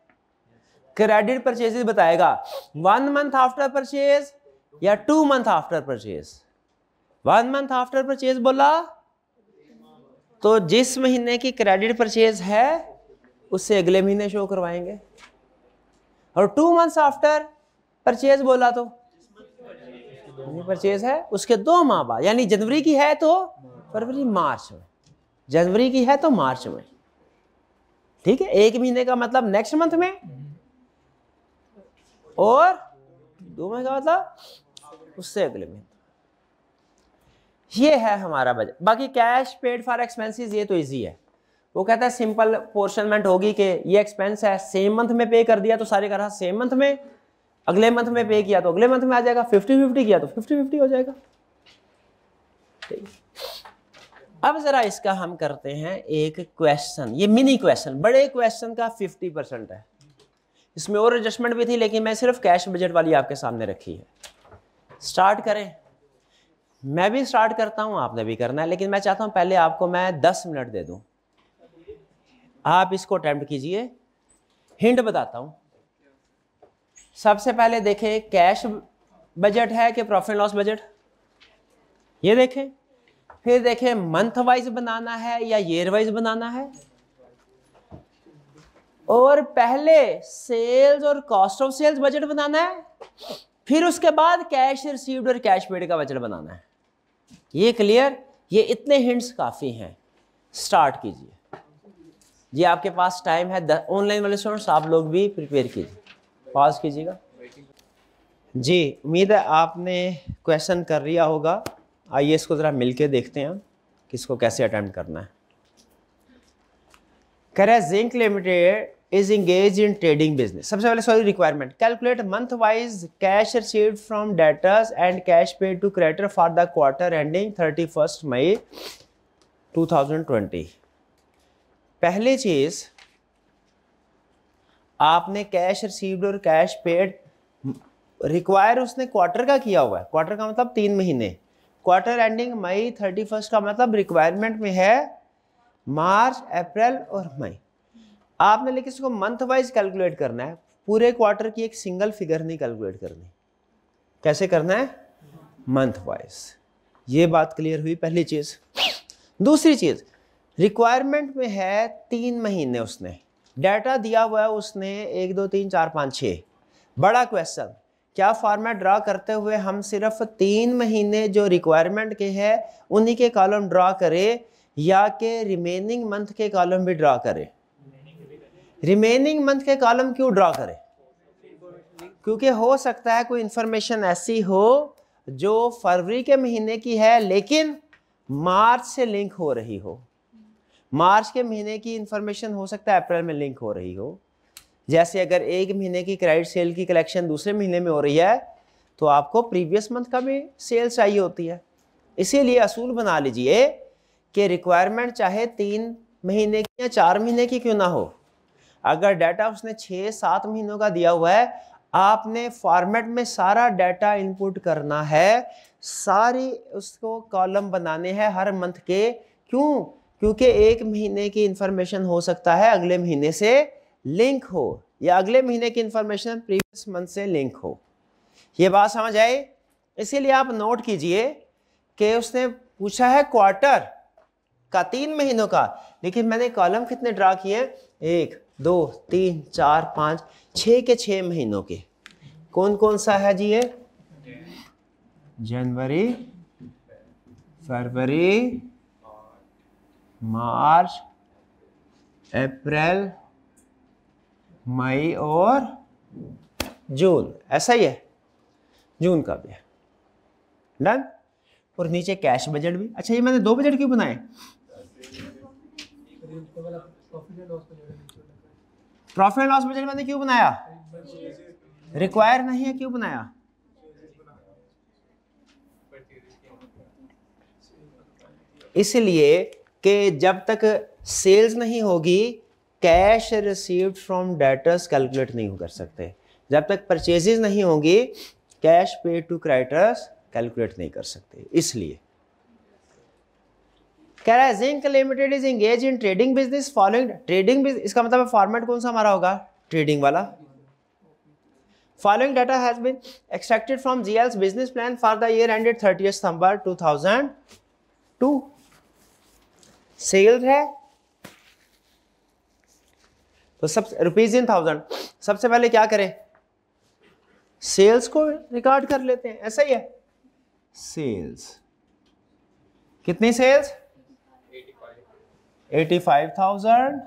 क्रेडिट परचेजेस बताएगा वन मंथ आफ्टर परचेज या two month after purchase one month after purchase बोला तो जिस महीने की क्रेडिट परचेज है उससे अगले महीने शो करवाएंगे और टू मंथ्स आफ्टर परचेज बोला तो परचेज है उसके दो माह बाद यानी जनवरी की है तो फरवरी मार्च में जनवरी की है तो मार्च में ठीक है एक महीने का मतलब नेक्स्ट मंथ में और दो में क्या मतलब उससे अगले में ये है हमारा बजट बाकी कैश पेड फॉर एक्सपेंसेस ये तो इजी है वो कहता है सिंपल पोर्शनमेंट होगी कि ये एक्सपेंस है सेम मंथ में पे कर दिया तो सारे रहा सेम मंथ में अगले मंथ में पे किया तो अगले मंथ में आ जाएगा फिफ्टी फिफ्टी किया तो फिफ्टी फिफ्टी हो जाएगा अब जरा इसका हम करते हैं एक क्वेश्चन ये मिनी क्वेश्चन बड़े क्वेश्चन का फिफ्टी परसेंट है इसमें और एडजस्टमेंट भी थी लेकिन मैं सिर्फ कैश बजट वाली आपके सामने रखी है स्टार्ट करें मैं भी स्टार्ट करता हूं आपने भी करना है लेकिन मैं चाहता हूं पहले आपको मैं दस मिनट दे दूं आप इसको अटैम्प्ट कीजिए हिंट बताता हूं सबसे पहले देखें कैश बजट है कि प्रॉफिट लॉस बजट ये देखें फिर देखें मंथ वाइज बनाना है या ईयर वाइज बनाना है और पहले सेल्स और कॉस्ट ऑफ सेल्स बजट बनाना है फिर उसके बाद कैश रिसीव्ड और कैश पेड का बजट बनाना है ये क्लियर ये इतने हिंट्स काफ़ी हैं स्टार्ट कीजिए जी आपके पास टाइम है ऑनलाइन वाले स्टूडेंट्स आप लोग भी प्रिपेयर कीजिए पॉज कीजिएगा जी उम्मीद है आपने क्वेश्चन कर लिया होगा आइए इसको ज़रा मिलके देखते हैं किसको कैसे अटैम्प्ट करना है करें Zinc Limited is engage in trading business सबसे पहले sorry requirement calculate month wise cash receive from debtors and cash paid to creditor for the quarter ending thirty first May to पहली चीज आपने कैश रिसीव्ड और cash paid require उसने quarter का किया हुआ है क्वार्टर का मतलब तीन महीने quarter ending May thirty first का मतलब रिक्वायरमेंट में है मार्च अप्रैल और मई आपने लेकिन इसको मंथ वाइज कैलकुलेट करना है पूरे क्वार्टर की एक सिंगल फिगर नहीं कैलकुलेट करनी कैसे करना है मंथ वाइज ये बात क्लियर हुई पहली चीज़ दूसरी चीज़ रिक्वायरमेंट में है तीन महीने उसने डाटा दिया हुआ है उसने एक दो तीन चार पाँच छः बड़ा क्वेश्चन क्या फॉर्मेट ड्रा करते हुए हम सिर्फ तीन महीने जो रिक्वायरमेंट के हैं उन्हीं के कॉलम ड्रा करें या कि रिमेनिंग मंथ के कॉलम भी ड्रा करें रिमेनिंग मंथ के कॉलम क्यों ड्रा करें क्योंकि हो सकता है कोई इन्फॉर्मेशन ऐसी हो जो फरवरी के महीने की है लेकिन मार्च से लिंक हो रही हो मार्च के महीने की इन्फॉर्मेशन हो सकता है अप्रैल में लिंक हो रही हो जैसे अगर एक महीने की क्रेडिट सेल की कलेक्शन दूसरे महीने में हो रही है तो आपको प्रीवियस मंथ का भी सेल चाहिए होती है इसीलिए असूल बना लीजिए कि रिक्वायरमेंट चाहे तीन महीने की या चार महीने की क्यों ना हो अगर डाटा उसने छः सात महीनों का दिया हुआ है आपने फॉर्मेट में सारा डाटा इनपुट करना है सारी उसको कॉलम बनाने हैं हर मंथ के क्यों क्योंकि एक महीने की इन्फॉर्मेशन हो सकता है अगले महीने से लिंक हो या अगले महीने की इन्फॉर्मेशन प्रीवियस मंथ से लिंक हो ये बात समझ आई इसीलिए आप नोट कीजिए कि उसने पूछा है क्वार्टर का तीन महीनों का लेकिन मैंने कॉलम कितने ड्रा किए एक दो तीन चार पाँच छः के छः महीनों के कौन कौन सा है जी ये जनवरी फरवरी मार्च अप्रैल मई और जून ऐसा ही है जून का भी है डन और नीचे कैश बजट भी अच्छा ये मैंने दो बजट क्यों बनाए प्रॉफिट एंड लॉस बजट मैंने क्यों बनाया रिक्वायर नहीं है क्यों बनाया इसलिए कि जब तक सेल्स नहीं होगी cash received from debtors calculate नहीं कर सकते जब तक परचेजेस नहीं होंगी कैश पे टू क्राइटर्स कैलकुलेट नहीं कर सकते इसलिए कह रहा है Zinc Limited is engage in trading business following trading इसका मतलब फॉर्मेट कौन सा हमारा होगा ट्रेडिंग वाला Following data from been extracted business plan for the year ended thirty September two thousand two sales है तो सब रुपीज इन थाउजेंड सबसे पहले क्या करें सेल्स को रिकॉर्ड कर लेते हैं ऐसा ही है सेल्स कितनी sales eighty five thousand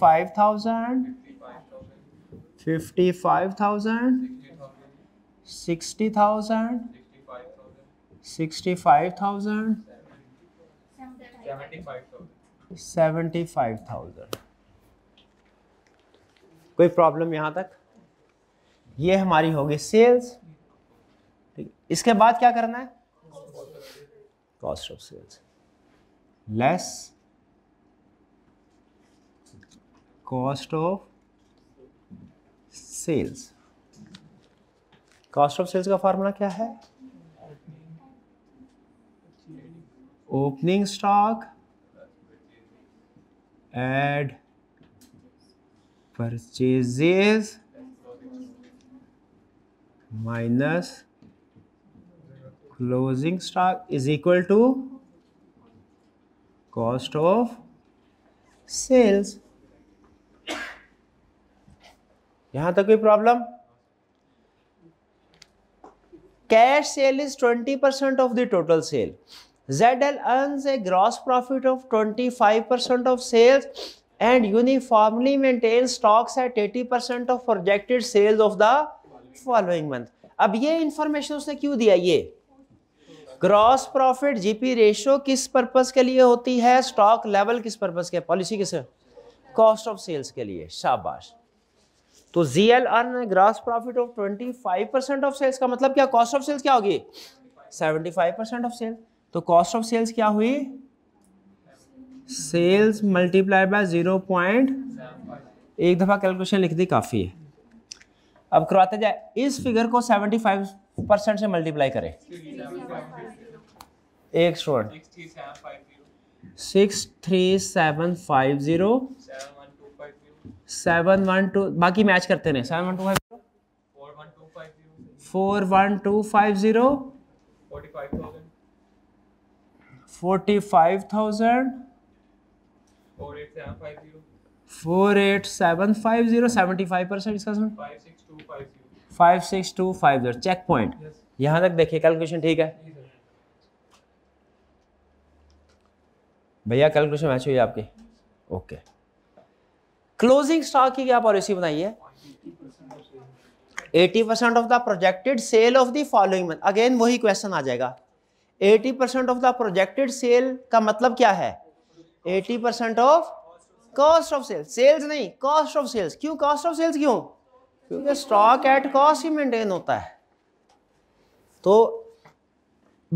five thousand fifty five कोई प्रॉब्लम यहाँ तक ये हमारी होगी सेल्स इसके बाद क्या करना है cost of sales less cost of sales cost of sales का फार्मूला क्या है opening stock add purchases minus closing stock is equal to cost of sales यहां तक कोई problem cash sale is twenty percent of the total sale Z L earn a gross profit of twenty five percent of sales and uniformly maintain stocks at eighty percent of projected sales of the following month अब ये information उसने क्यों दिया ये gross profit GP ratio किस purpose के लिए होती है स्टॉक लेवल किस पर्पस के पॉलिसी किस कॉस्ट ऑफ सेल्स के लिए शाबाश तो G L earn gross profit of twenty five percent of sales का मतलब क्या कॉस्ट ऑफ सेल्स क्या होगी seventy five percent of sales तो कॉस्ट ऑफ सेल्स क्या हुई sales multiply by zero point एक दफ़ा कैलकुलेशन लिख दी काफ़ी है अब करवाते जाए इस फिगर को सेवेंटी फाइव परसेंट से मल्टीप्लाई करें एक student six three seven five zero seven one two बाकी मैच करते रहे seven one two five zero four one two five zero forty five thousand four eight seven five zero seventy five percent इसका five six two five zero check point यहाँ तक देखिए calculation ठीक है भैया कैलकुलेशन मैच हुई आपकी okay closing stock की क्या पॉलिसी बनाई है 80 percent of the projected sale of the following month again वही क्वेश्चन आ जाएगा 80 percent of the projected sale का मतलब क्या है 80 percent of cost of sales sales नहीं कॉस्ट ऑफ सेल्स क्यों कॉस्ट ऑफ सेल्स क्यों क्योंकि स्टॉक एट कॉस्ट ही मेंटेन होता है तो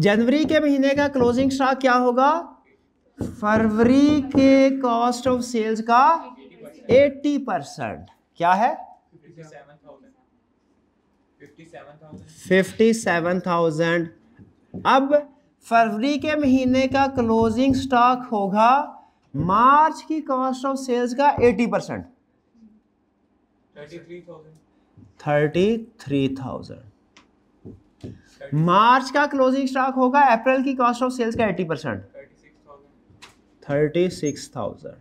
जनवरी के महीने का क्लोजिंग स्टॉक क्या होगा फरवरी के कॉस्ट ऑफ सेल्स का 80 परसेंट क्या है 57,000 अब फरवरी के महीने का क्लोजिंग स्टॉक होगा मार्च की कॉस्ट ऑफ सेल्स का 80 percent thirty three thousand March का क्लोजिंग स्टॉक होगा अप्रैल की कॉस्ट ऑफ सेल्स का 80 percent thirty six thousand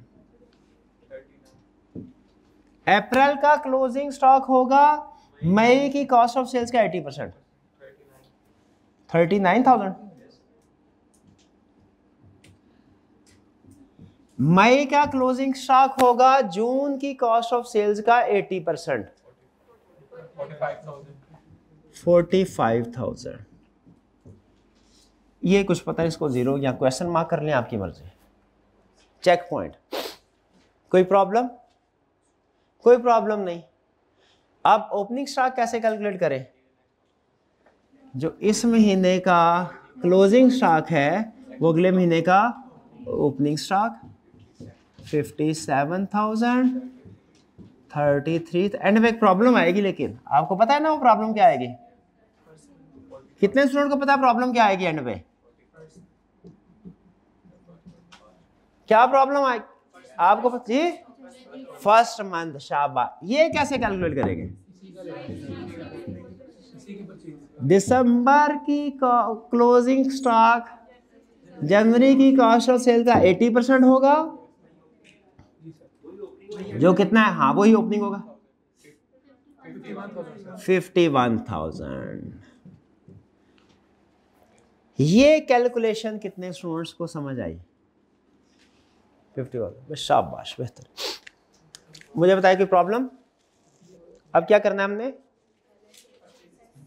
April का क्लोजिंग स्टॉक होगा मई की कॉस्ट ऑफ सेल्स का eighty percent thirty nine thousand मई का क्लोजिंग स्टॉक होगा जून की कॉस्ट ऑफ सेल्स का eighty percent forty five thousand ये कुछ पता है इसको जीरो या क्वेश्चन मार्क कर लें आपकी मर्जी चेक पॉइंट कोई प्रॉब्लम कोई प्रॉब्लम नहीं आप ओपनिंग स्टॉक कैसे कैलकुलेट करें जो इस महीने का क्लोजिंग स्टॉक है वो अगले महीने का opening stock fifty seven thousand thirty three end में एक प्रॉब्लम आएगी लेकिन आपको पता है ना वो प्रॉब्लम क्या आएगी कितने स्टूडेंट को पता है प्रॉब्लम क्या आएगी एंड में क्या प्रॉब्लम आए आपको जी फर्स्ट मंथ शाबा ये कैसे कैलकुलेट करेंगे दिसंबर की क्लोजिंग स्टॉक जनवरी की कॉस्ट ऑफ सेल का 80 परसेंट होगा जो कितना है हाँ वो ही ओपनिंग होगा फिफ्टी वन थाउजेंड ये कैलकुलेशन कितने स्टूडेंट्स को समझ आई फिफ्टी हो बस शाबाश बेहतर मुझे बताया कोई प्रॉब्लम अब क्या करना है हमने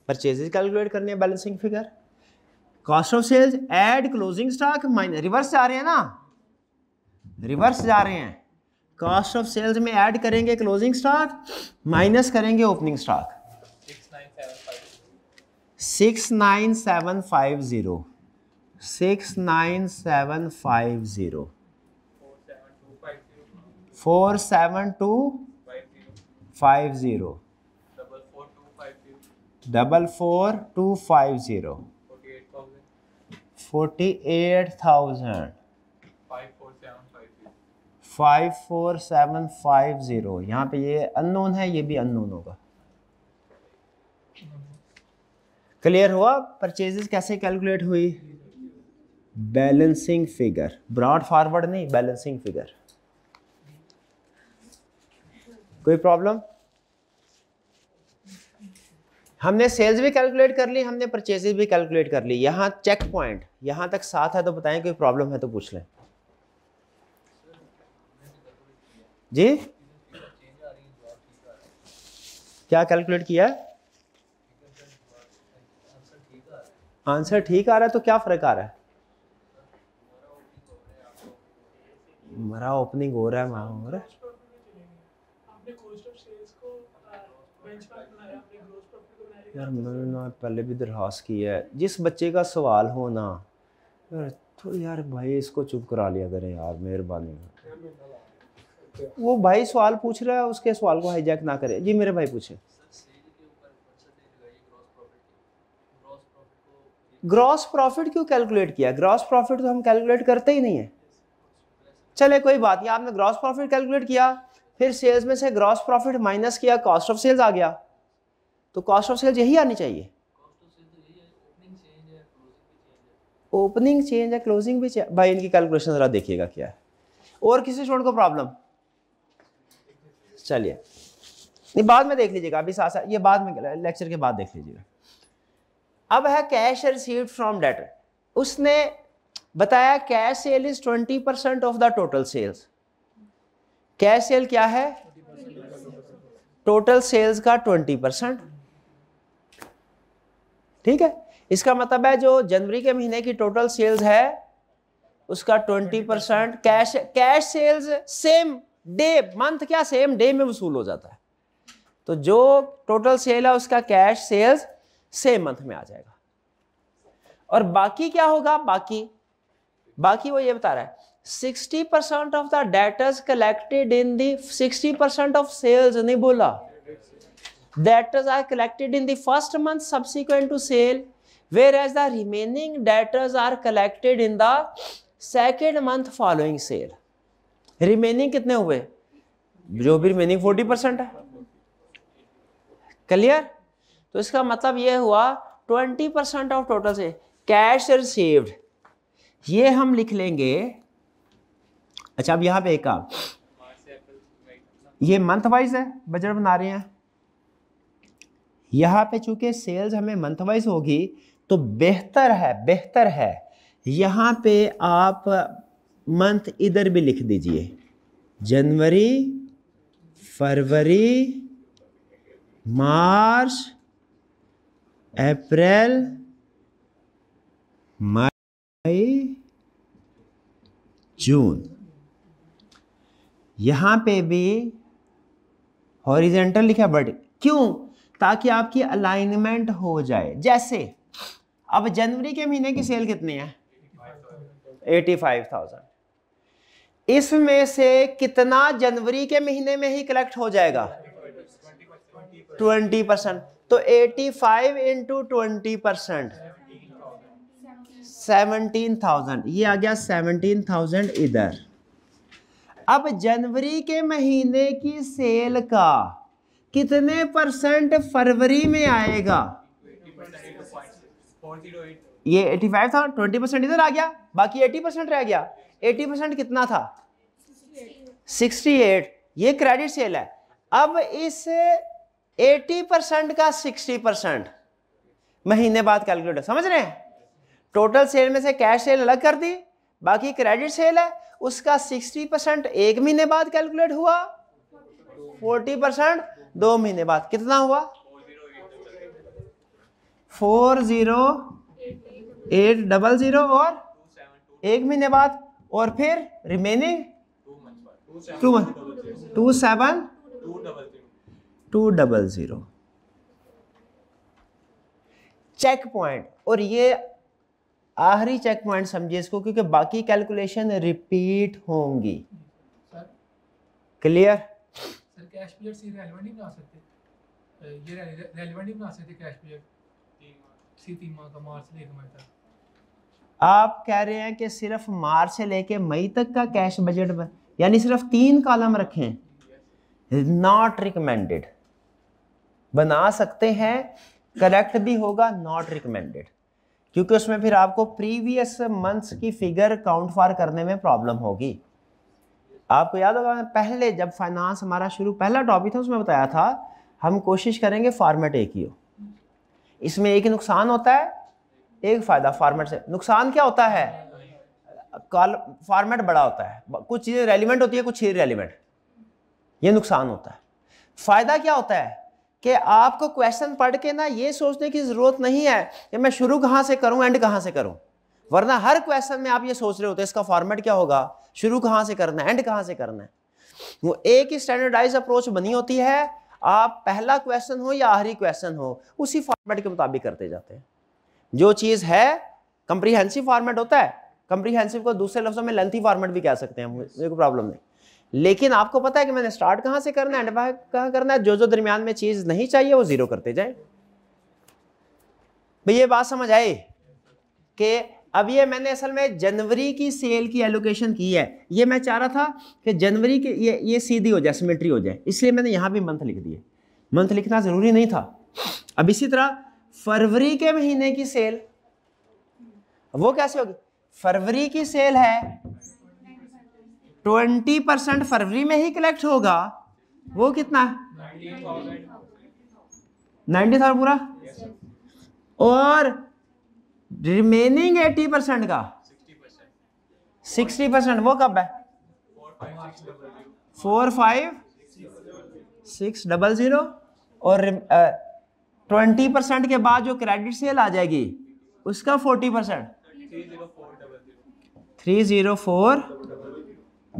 परचेजेज कैलकुलेट करनी है balancing figure cost of sales add closing stock minus reverse जा रहे हैं ना रिवर्स जा रहे हैं कॉस्ट ऑफ सेल्स में ऐड करेंगे क्लोजिंग स्टॉक माइनस करेंगे opening stock six nine seven five zero six nine seven five zero four seven two five zero double four two five zero forty eight thousand five four seven five zero यहाँ पे ये unknown है ये भी unknown होगा clear हुआ purchases कैसे calculate हुई बैलेंसिंग फिगर ब्रॉड फॉरवर्ड नहीं बैलेंसिंग फिगर कोई प्रॉब्लम हमने सेल्स भी कैलकुलेट कर ली हमने परचेजेस भी कैलकुलेट कर ली यहाँ चेक पॉइंट यहाँ तक साथ है तो बताएं कोई प्रॉब्लम है तो पूछ लें जी क्या कैलकुलेट किया आंसर ठीक आ रहा है तो क्या फ़र्क आ रहा है मरा ओपनिंग हो रहा है वहाँ हो रहा है यार मैंने पहले भी दरख्वास्त की है जिस बच्चे का सवाल हो ना तो यार भाई इसको चुप करा लिया करें यार मेहरबानी वो भाई सवाल पूछ रहा है उसके सवाल को हाईजैक ना करें जी मेरे भाई पूछे ग्रॉस प्रॉफिट क्यों कैलकुलेट किया ग्रॉस प्रॉफिट तो हम कैलकुलेट करते ही नहीं है चले कोई बात नहीं आपने ग्रॉस प्रॉफिट कैलकुलेट किया फिर सेल्स में से ग्रॉस प्रॉफिट माइनस किया कॉस्ट ऑफ सेल्स आ गया तो कॉस्ट ऑफ सेल्स यही आनी चाहिए ओपनिंग चेंज है क्लोजिंग भी चेंज भाई इनकी कैलकुलेशन ज़रा देखिएगा क्या है और किसी छोड़ को प्रॉब्लम चलिए नहीं बाद में देख लीजिएगा अभी साथ ये बाद में लेक्चर के बाद देख लीजिएगा अब है कैश रिसीव्ड फ्रॉम डेटर उसने बताया cash sale is twenty percent of the total sales cash sale क्या है टोटल सेल्स का ट्वेंटी परसेंट ठीक है इसका मतलब है जो जनवरी के महीने की टोटल सेल्स है उसका twenty percent cash cash sales same day month क्या सेम डे में वसूल हो जाता है तो जो टोटल सेल है उसका कैश सेल्स सेम मंथ में आ जाएगा और बाकी क्या होगा बाकी बाकी वो ये बता रहा है 60% of the debtors collected in the 60% of sales नहीं बोला debtors are collected in the first month subsequent to sale whereas the remaining debtors are collected in the second month following sale remaining कितने हुए जो भी remaining forty percent है clear तो इसका मतलब यह हुआ ट्वेंटी परसेंट ऑफ टोटल से कैश रिसीव्ड ये हम लिख लेंगे अच्छा अब यहाँ पे एक आप ये मंथ वाइज है बजट बना रहे हैं यहाँ पे चूंकि सेल्स हमें मंथ वाइज होगी तो बेहतर है बेहतर है यहाँ पे आप मंथ इधर भी लिख दीजिए जनवरी फरवरी मार्च अप्रैल मई जून यहाँ पे भी हॉरिजेंटल लिखा बट क्यों ताकि आपकी अलाइनमेंट हो जाए जैसे अब जनवरी के महीने की सेल कितनी है एटी फाइव थाउजेंड इसमें से कितना जनवरी के महीने में ही कलेक्ट हो जाएगा ट्वेंटी परसेंट तो eighty five into twenty percent seventeen thousand ये आ गया सेवनटीन थाउजेंड इधर अब जनवरी के महीने की सेल का कितने परसेंट फरवरी में आएगा ये 85 था 20 परसेंट इधर आ गया बाकी 80 परसेंट रह गया 80 परसेंट कितना था 68 ये क्रेडिट सेल है अब इस 80 परसेंट का 60 परसेंट महीने बाद कैलकुलेटर समझ रहे हैं टोटल सेल में से कैश सेल अलग कर दी बाकी क्रेडिट सेल है उसका सिक्सटी परसेंट एक महीने बाद कैलकुलेट हुआ फोर्टी परसेंट दो महीने बाद कितना हुआ four zero eight double zero और एक महीने बाद और फिर remaining two month two seven two double zero check point और ये आखिरी चेक पॉइंट समझिए इसको क्योंकि बाकी कैलकुलेशन रिपीट होंगी क्लियर कैश तो। आप कह रहे हैं कि सिर्फ मार्च से लेके मई तक का कैश बजट यानी सिर्फ तीन कॉलम रखें नॉट रिकमेंडेड बना सकते हैं करेक्ट भी होगा नॉट रिकमेंडेड क्योंकि उसमें फिर आपको प्रीवियस मंथ्स की फिगर काउंट फॉर करने में प्रॉब्लम होगी आपको याद होगा पहले जब फाइनेंस हमारा शुरू पहला टॉपिक था उसमें बताया था हम कोशिश करेंगे फॉर्मेट एक ही हो इसमें एक नुकसान होता है एक फ़ायदा फॉर्मेट से नुकसान क्या होता है कॉल फॉर्मेट बड़ा होता है कुछ चीज़ें रेलिवेंट होती है कुछ चीज़ें रेलिवेंट ये नुकसान होता है फ़ायदा क्या होता है कि आपको क्वेश्चन पढ़ के ना ये सोचने की ज़रूरत नहीं है कि मैं शुरू कहाँ से करूँ एंड कहाँ से करूँ वरना हर क्वेश्चन में आप ये सोच रहे होते इसका फॉर्मेट क्या होगा शुरू कहाँ से करना है एंड कहाँ से करना है वो एक ही स्टैंडर्डाइज अप्रोच बनी होती है आप पहला क्वेश्चन हो या आखिरी क्वेश्चन हो उसी फॉर्मेट के मुताबिक करते जाते हैं जो चीज़ है कंप्रीहेंसिव फॉर्मेट होता है कंप्रीहेंसिव को दूसरे लफ्जों में लेंथी फॉर्मेट भी कह सकते हैं मुझे कोई प्रॉब्लम नहीं लेकिन आपको पता है कि मैंने स्टार्ट कहां से करना है एंड बाय करना है जो जो दरमियान में चीज़ नहीं चाहिए वो ज़ीरो करते जाए भाई ये बात समझ आई कि अब ये मैंने असल में जनवरी की सेल की एलोकेशन की है ये मैं चाह रहा था कि जनवरी की ये ये सीधी हो जाए सिमेट्री हो जाए इसलिए मैंने यहाँ भी मंथ लिख दिए मंथ लिखना ज़रूरी नहीं था अब इसी तरह फरवरी के महीने की सेल वो कैसे होगी फरवरी की सेल है ट्वेंटी परसेंट फरवरी में ही कलेक्ट होगा वो कितना नाइन्टी थाउजेंड पूरा और रिमेनिंग एटी परसेंट का सिक्सटी परसेंट वो कब है four five six double zero और ट्वेंटी परसेंट के बाद जो क्रेडिट सेल आ जाएगी उसका forty percent three zero four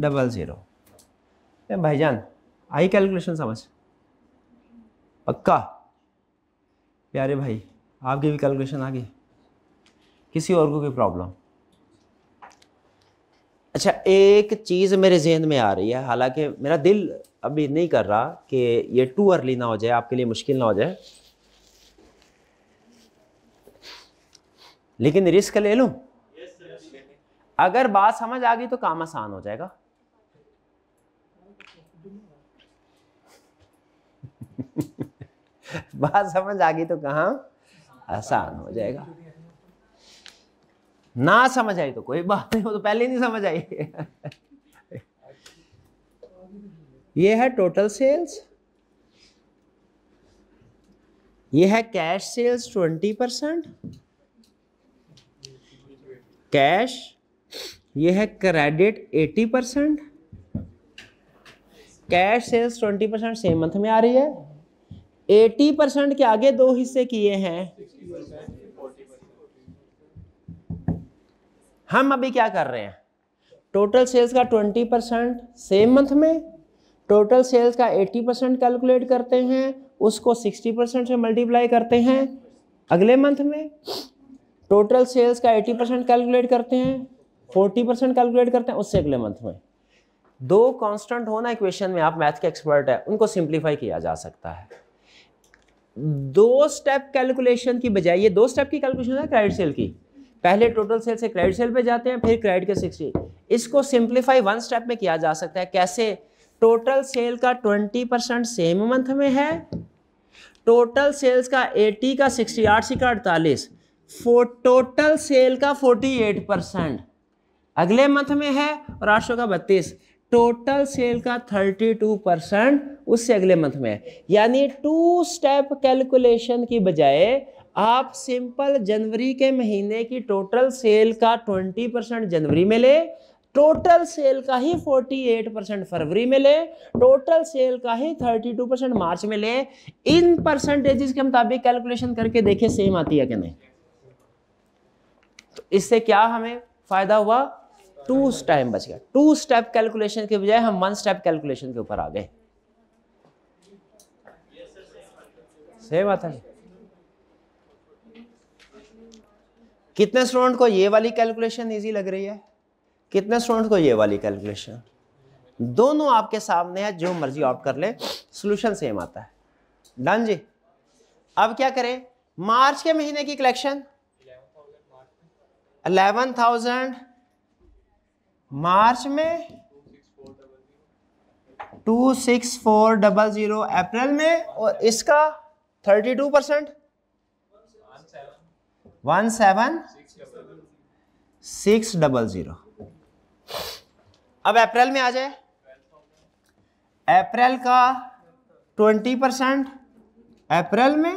double zero भाईजान आई कैलकुलेशन समझ पक्का प्यारे भाई आपकी भी कैलकुलेशन आ गई किसी और को भी प्रॉब्लम अच्छा एक चीज़ मेरे जहन में आ रही है हालांकि मेरा दिल अभी नहीं कर रहा कि ये टू अर्ली ना हो जाए आपके लिए मुश्किल ना हो जाए लेकिन रिस्क ले लूँ अगर बात समझ आ गई तो काम आसान हो जाएगा बात समझ आ गई तो कहा आसान हो जाएगा ना समझ आई तो कोई बात नहीं वो तो पहले नहीं समझ आई ये है टोटल सेल्स ये है cash sales twenty percent cash ये है credit eighty percent cash sales twenty percent same month में आ रही है एटी परसेंट के आगे दो हिस्से किए हैं हम अभी क्या कर रहे हैं टोटल सेल्स का ट्वेंटी परसेंट सेम मंथ में टोटल सेल्स का एट्टी परसेंट कैलकुलेट करते हैं उसको सिक्सटी परसेंट से मल्टीप्लाई करते हैं अगले मंथ में टोटल सेल्स का एट्टी परसेंट कैलकुलेट करते हैं फोर्टी परसेंट कैलकुलेट करते हैं उससे अगले मंथ में दो कांस्टेंट होना इक्वेशन में आप मैथ के एक्सपर्ट है उनको सिंप्लीफाई किया जा सकता है दो स्टेप कैलकुलेशन की बजाय ये दो स्टेप की कैलकुलेशन है क्रेडिट सेल की पहले टोटल सेल से क्रेडिट सेल पे जाते हैं फिर क्रेडिट के सिक्सटी इसको सिंप्लीफाई वन स्टेप में किया जा सकता है कैसे टोटल सेल का ट्वेंटी परसेंट सेम मंथ में है टोटल सेल्स का एटी का सिक्सटी आठ सी का अड़तालीस टोटल सेल का फोर्टी एट परसेंट अगले मंथ में है और आठ सौ का बत्तीस टोटल सेल का 32 परसेंट उससे अगले मंथ में है यानी टू स्टेप कैलकुलेशन की बजाय आप सिंपल जनवरी के महीने की टोटल सेल का 20 परसेंट जनवरी में ले टोटल सेल का ही 48 परसेंट फरवरी में ले टोटल सेल का ही 32 परसेंट मार्च में ले इन परसेंटेजेस के मुताबिक कैलकुलेशन करके देखें सेम आती है कि नहीं तो इससे क्या हमें फायदा हुआ टू टाइम बच गया टू स्टेप कैलकुलेशन के बजाय हम वन स्टेप कैलकुलेशन के ऊपर आ गए सही बात है कितने स्टूडेंट को ये वाली कैलकुलेशन इजी लग रही है कितने स्टूडेंट को ये वाली कैलकुलेशन दोनों आपके सामने है जो मर्जी ऑप्ट कर ले सोल्यूशन सेम आता है डन जी अब क्या करें मार्च के महीने की कलेक्शन अलेवन थाउजेंड मार्च में two six four double zero April में और इसका thirty two percent one seven six double zero अब अप्रैल में आ जाए अप्रैल का ट्वेंटी परसेंट अप्रैल में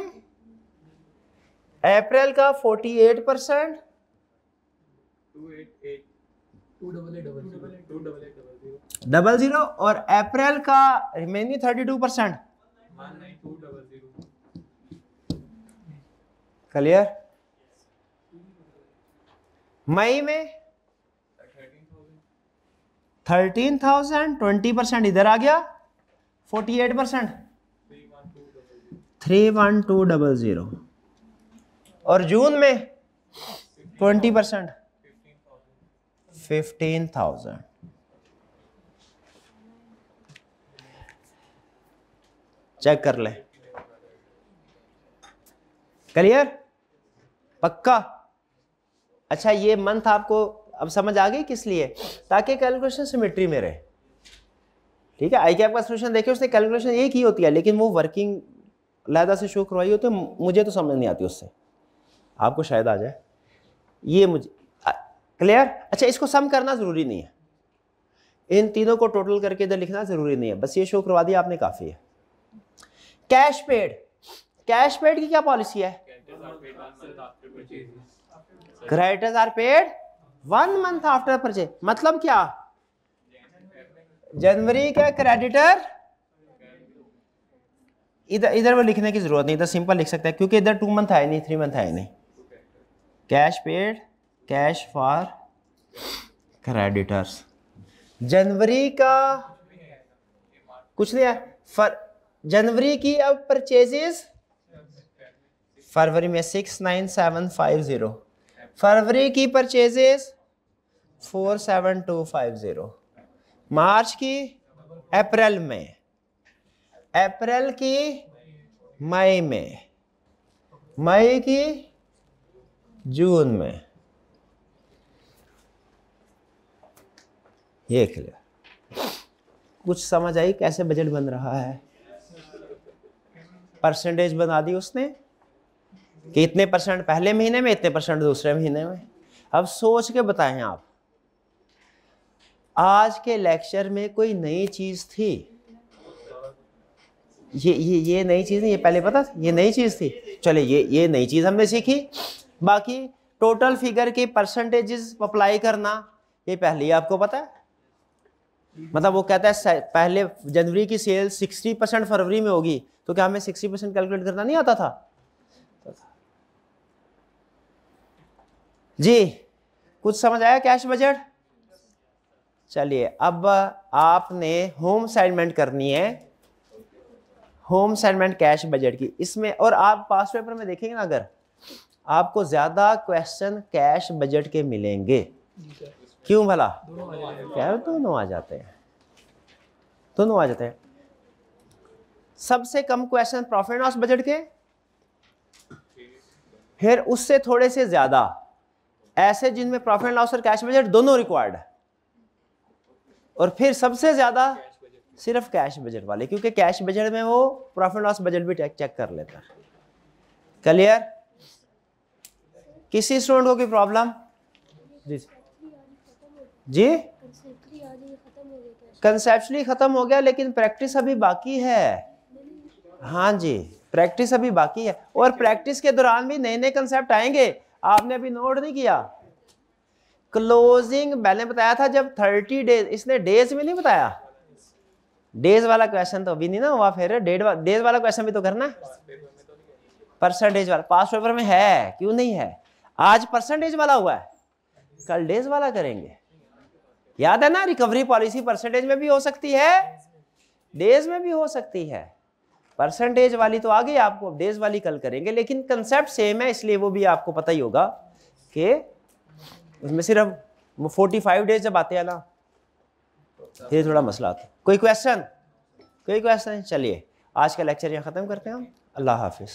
अप्रैल का forty eight percent double zero और अप्रैल का remaining thirty two percent clear मई में थर्टीन थाउजेंड ट्वेंटी परसेंट इधर आ गया forty eight percent three one two double zero और जून में twenty percent fifteen thousand check कर ले क्लियर पक्का अच्छा ये मंथ आपको अब समझ आ गई किस लिए ताकि कैलकुलेशन सिमेट्री में रहे ठीक है आई कैप का सोल्यूशन देखिए उसने कैलकुलेशन एक ही होती है लेकिन वो वर्किंग लहदा से शो करवाई होती है मुझे तो समझ नहीं आती उससे आपको शायद आ जाए ये मुझे क्लियर अच्छा इसको सम करना ज़रूरी नहीं है इन तीनों को टोटल करके इधर लिखना ज़रूरी नहीं है बस ये शो करवा दिया आपने काफ़ी है कैश पेड कैश पेड की क्या पॉलिसी है creditors are paid one month after purchase मतलब क्या जनवरी का क्रेडिटर इधर इधर वो लिखने की जरूरत नहीं इधर सिंपल लिख सकते हैं क्योंकि इधर टू मंथ है नहीं थ्री मंथ है नहीं cash paid cash for creditors जनवरी का कुछ नहीं है फर जनवरी की अब परचेजेस फरवरी में six nine seven five zero फरवरी की purchases four seven two five zero मार्च की अप्रैल में अप्रैल की मई में मई की जून में ये क्लियर कुछ समझ आई कैसे बजट बन रहा है परसेंटेज बना दी उसने कि इतने परसेंट पहले महीने में इतने परसेंट दूसरे महीने में अब सोच के बताएं आप आज के लेक्चर में कोई नई चीज़ थी ये ये ये नई चीज़ नहीं ये पहले पता था ये नई चीज़ थी चले ये ये नई चीज़ हमने सीखी बाकी टोटल फिगर के परसेंटेजेस अप्लाई करना ये पहले ही आपको पता है मतलब वो कहता है पहले जनवरी की सेल 60 परसेंट फरवरी में होगी तो क्या हमें 60 परसेंट कैलकुलेट करना नहीं आता था जी कुछ समझ आया कैश बजट चलिए अब आपने होम साइडमेंट करनी है होम साइडमेंट कैश बजट की इसमें और आप पास पेपर में देखेंगे ना अगर आपको ज़्यादा क्वेश्चन कैश बजट के मिलेंगे क्यों भला क्या है दोनों आ जाते हैं दोनों आ जाते हैं सबसे कम क्वेश्चन प्रॉफिट लॉस बजट के फिर उससे थोड़े से ज्यादा ऐसे जिनमें प्रॉफिट लॉस और कैश बजट दोनों रिक्वायर्ड है और फिर सबसे ज्यादा सिर्फ कैश बजट वाले क्योंकि कैश बजट में वो प्रॉफिट लॉस बजट भी चेक कर लेता क्लियर किसी स्टूडेंट को कोई प्रॉब्लम जी जी कंसेप्चुअली ख़त्म हो गया लेकिन प्रैक्टिस अभी बाकी है हाँ जी प्रैक्टिस अभी बाकी है और प्रैक्टिस के दौरान भी नए नए कंसेप्ट आएंगे आपने अभी नोट नहीं किया क्लोजिंग मैंने बताया था जब थर्टी डेज इसने डेज में नहीं बताया डेज वाला क्वेश्चन तो अभी नहीं ना हुआ फिर डेड वा, डेज वाला क्वेश्चन भी तो करना है परसेंटेज वाला पास पेपर में है क्यों नहीं है आज परसेंटेज वाला हुआ है कल डेज वाला करेंगे याद है ना रिकवरी पॉलिसी परसेंटेज में भी हो सकती है डेज में भी हो सकती है परसेंटेज वाली तो आ गई आपको डेज वाली कल करेंगे लेकिन कंसेप्ट सेम है इसलिए वो भी आपको पता ही होगा कि उसमें सिर्फ फोर्टी फाइव डेज जब आते हैं ना फिर थोड़ा मसला आता है कोई क्वेश्चन कोई क्वेश्चन चलिए आज का लेक्चर यहाँ ख़त्म करते हैं हम अल्लाह हाफिज़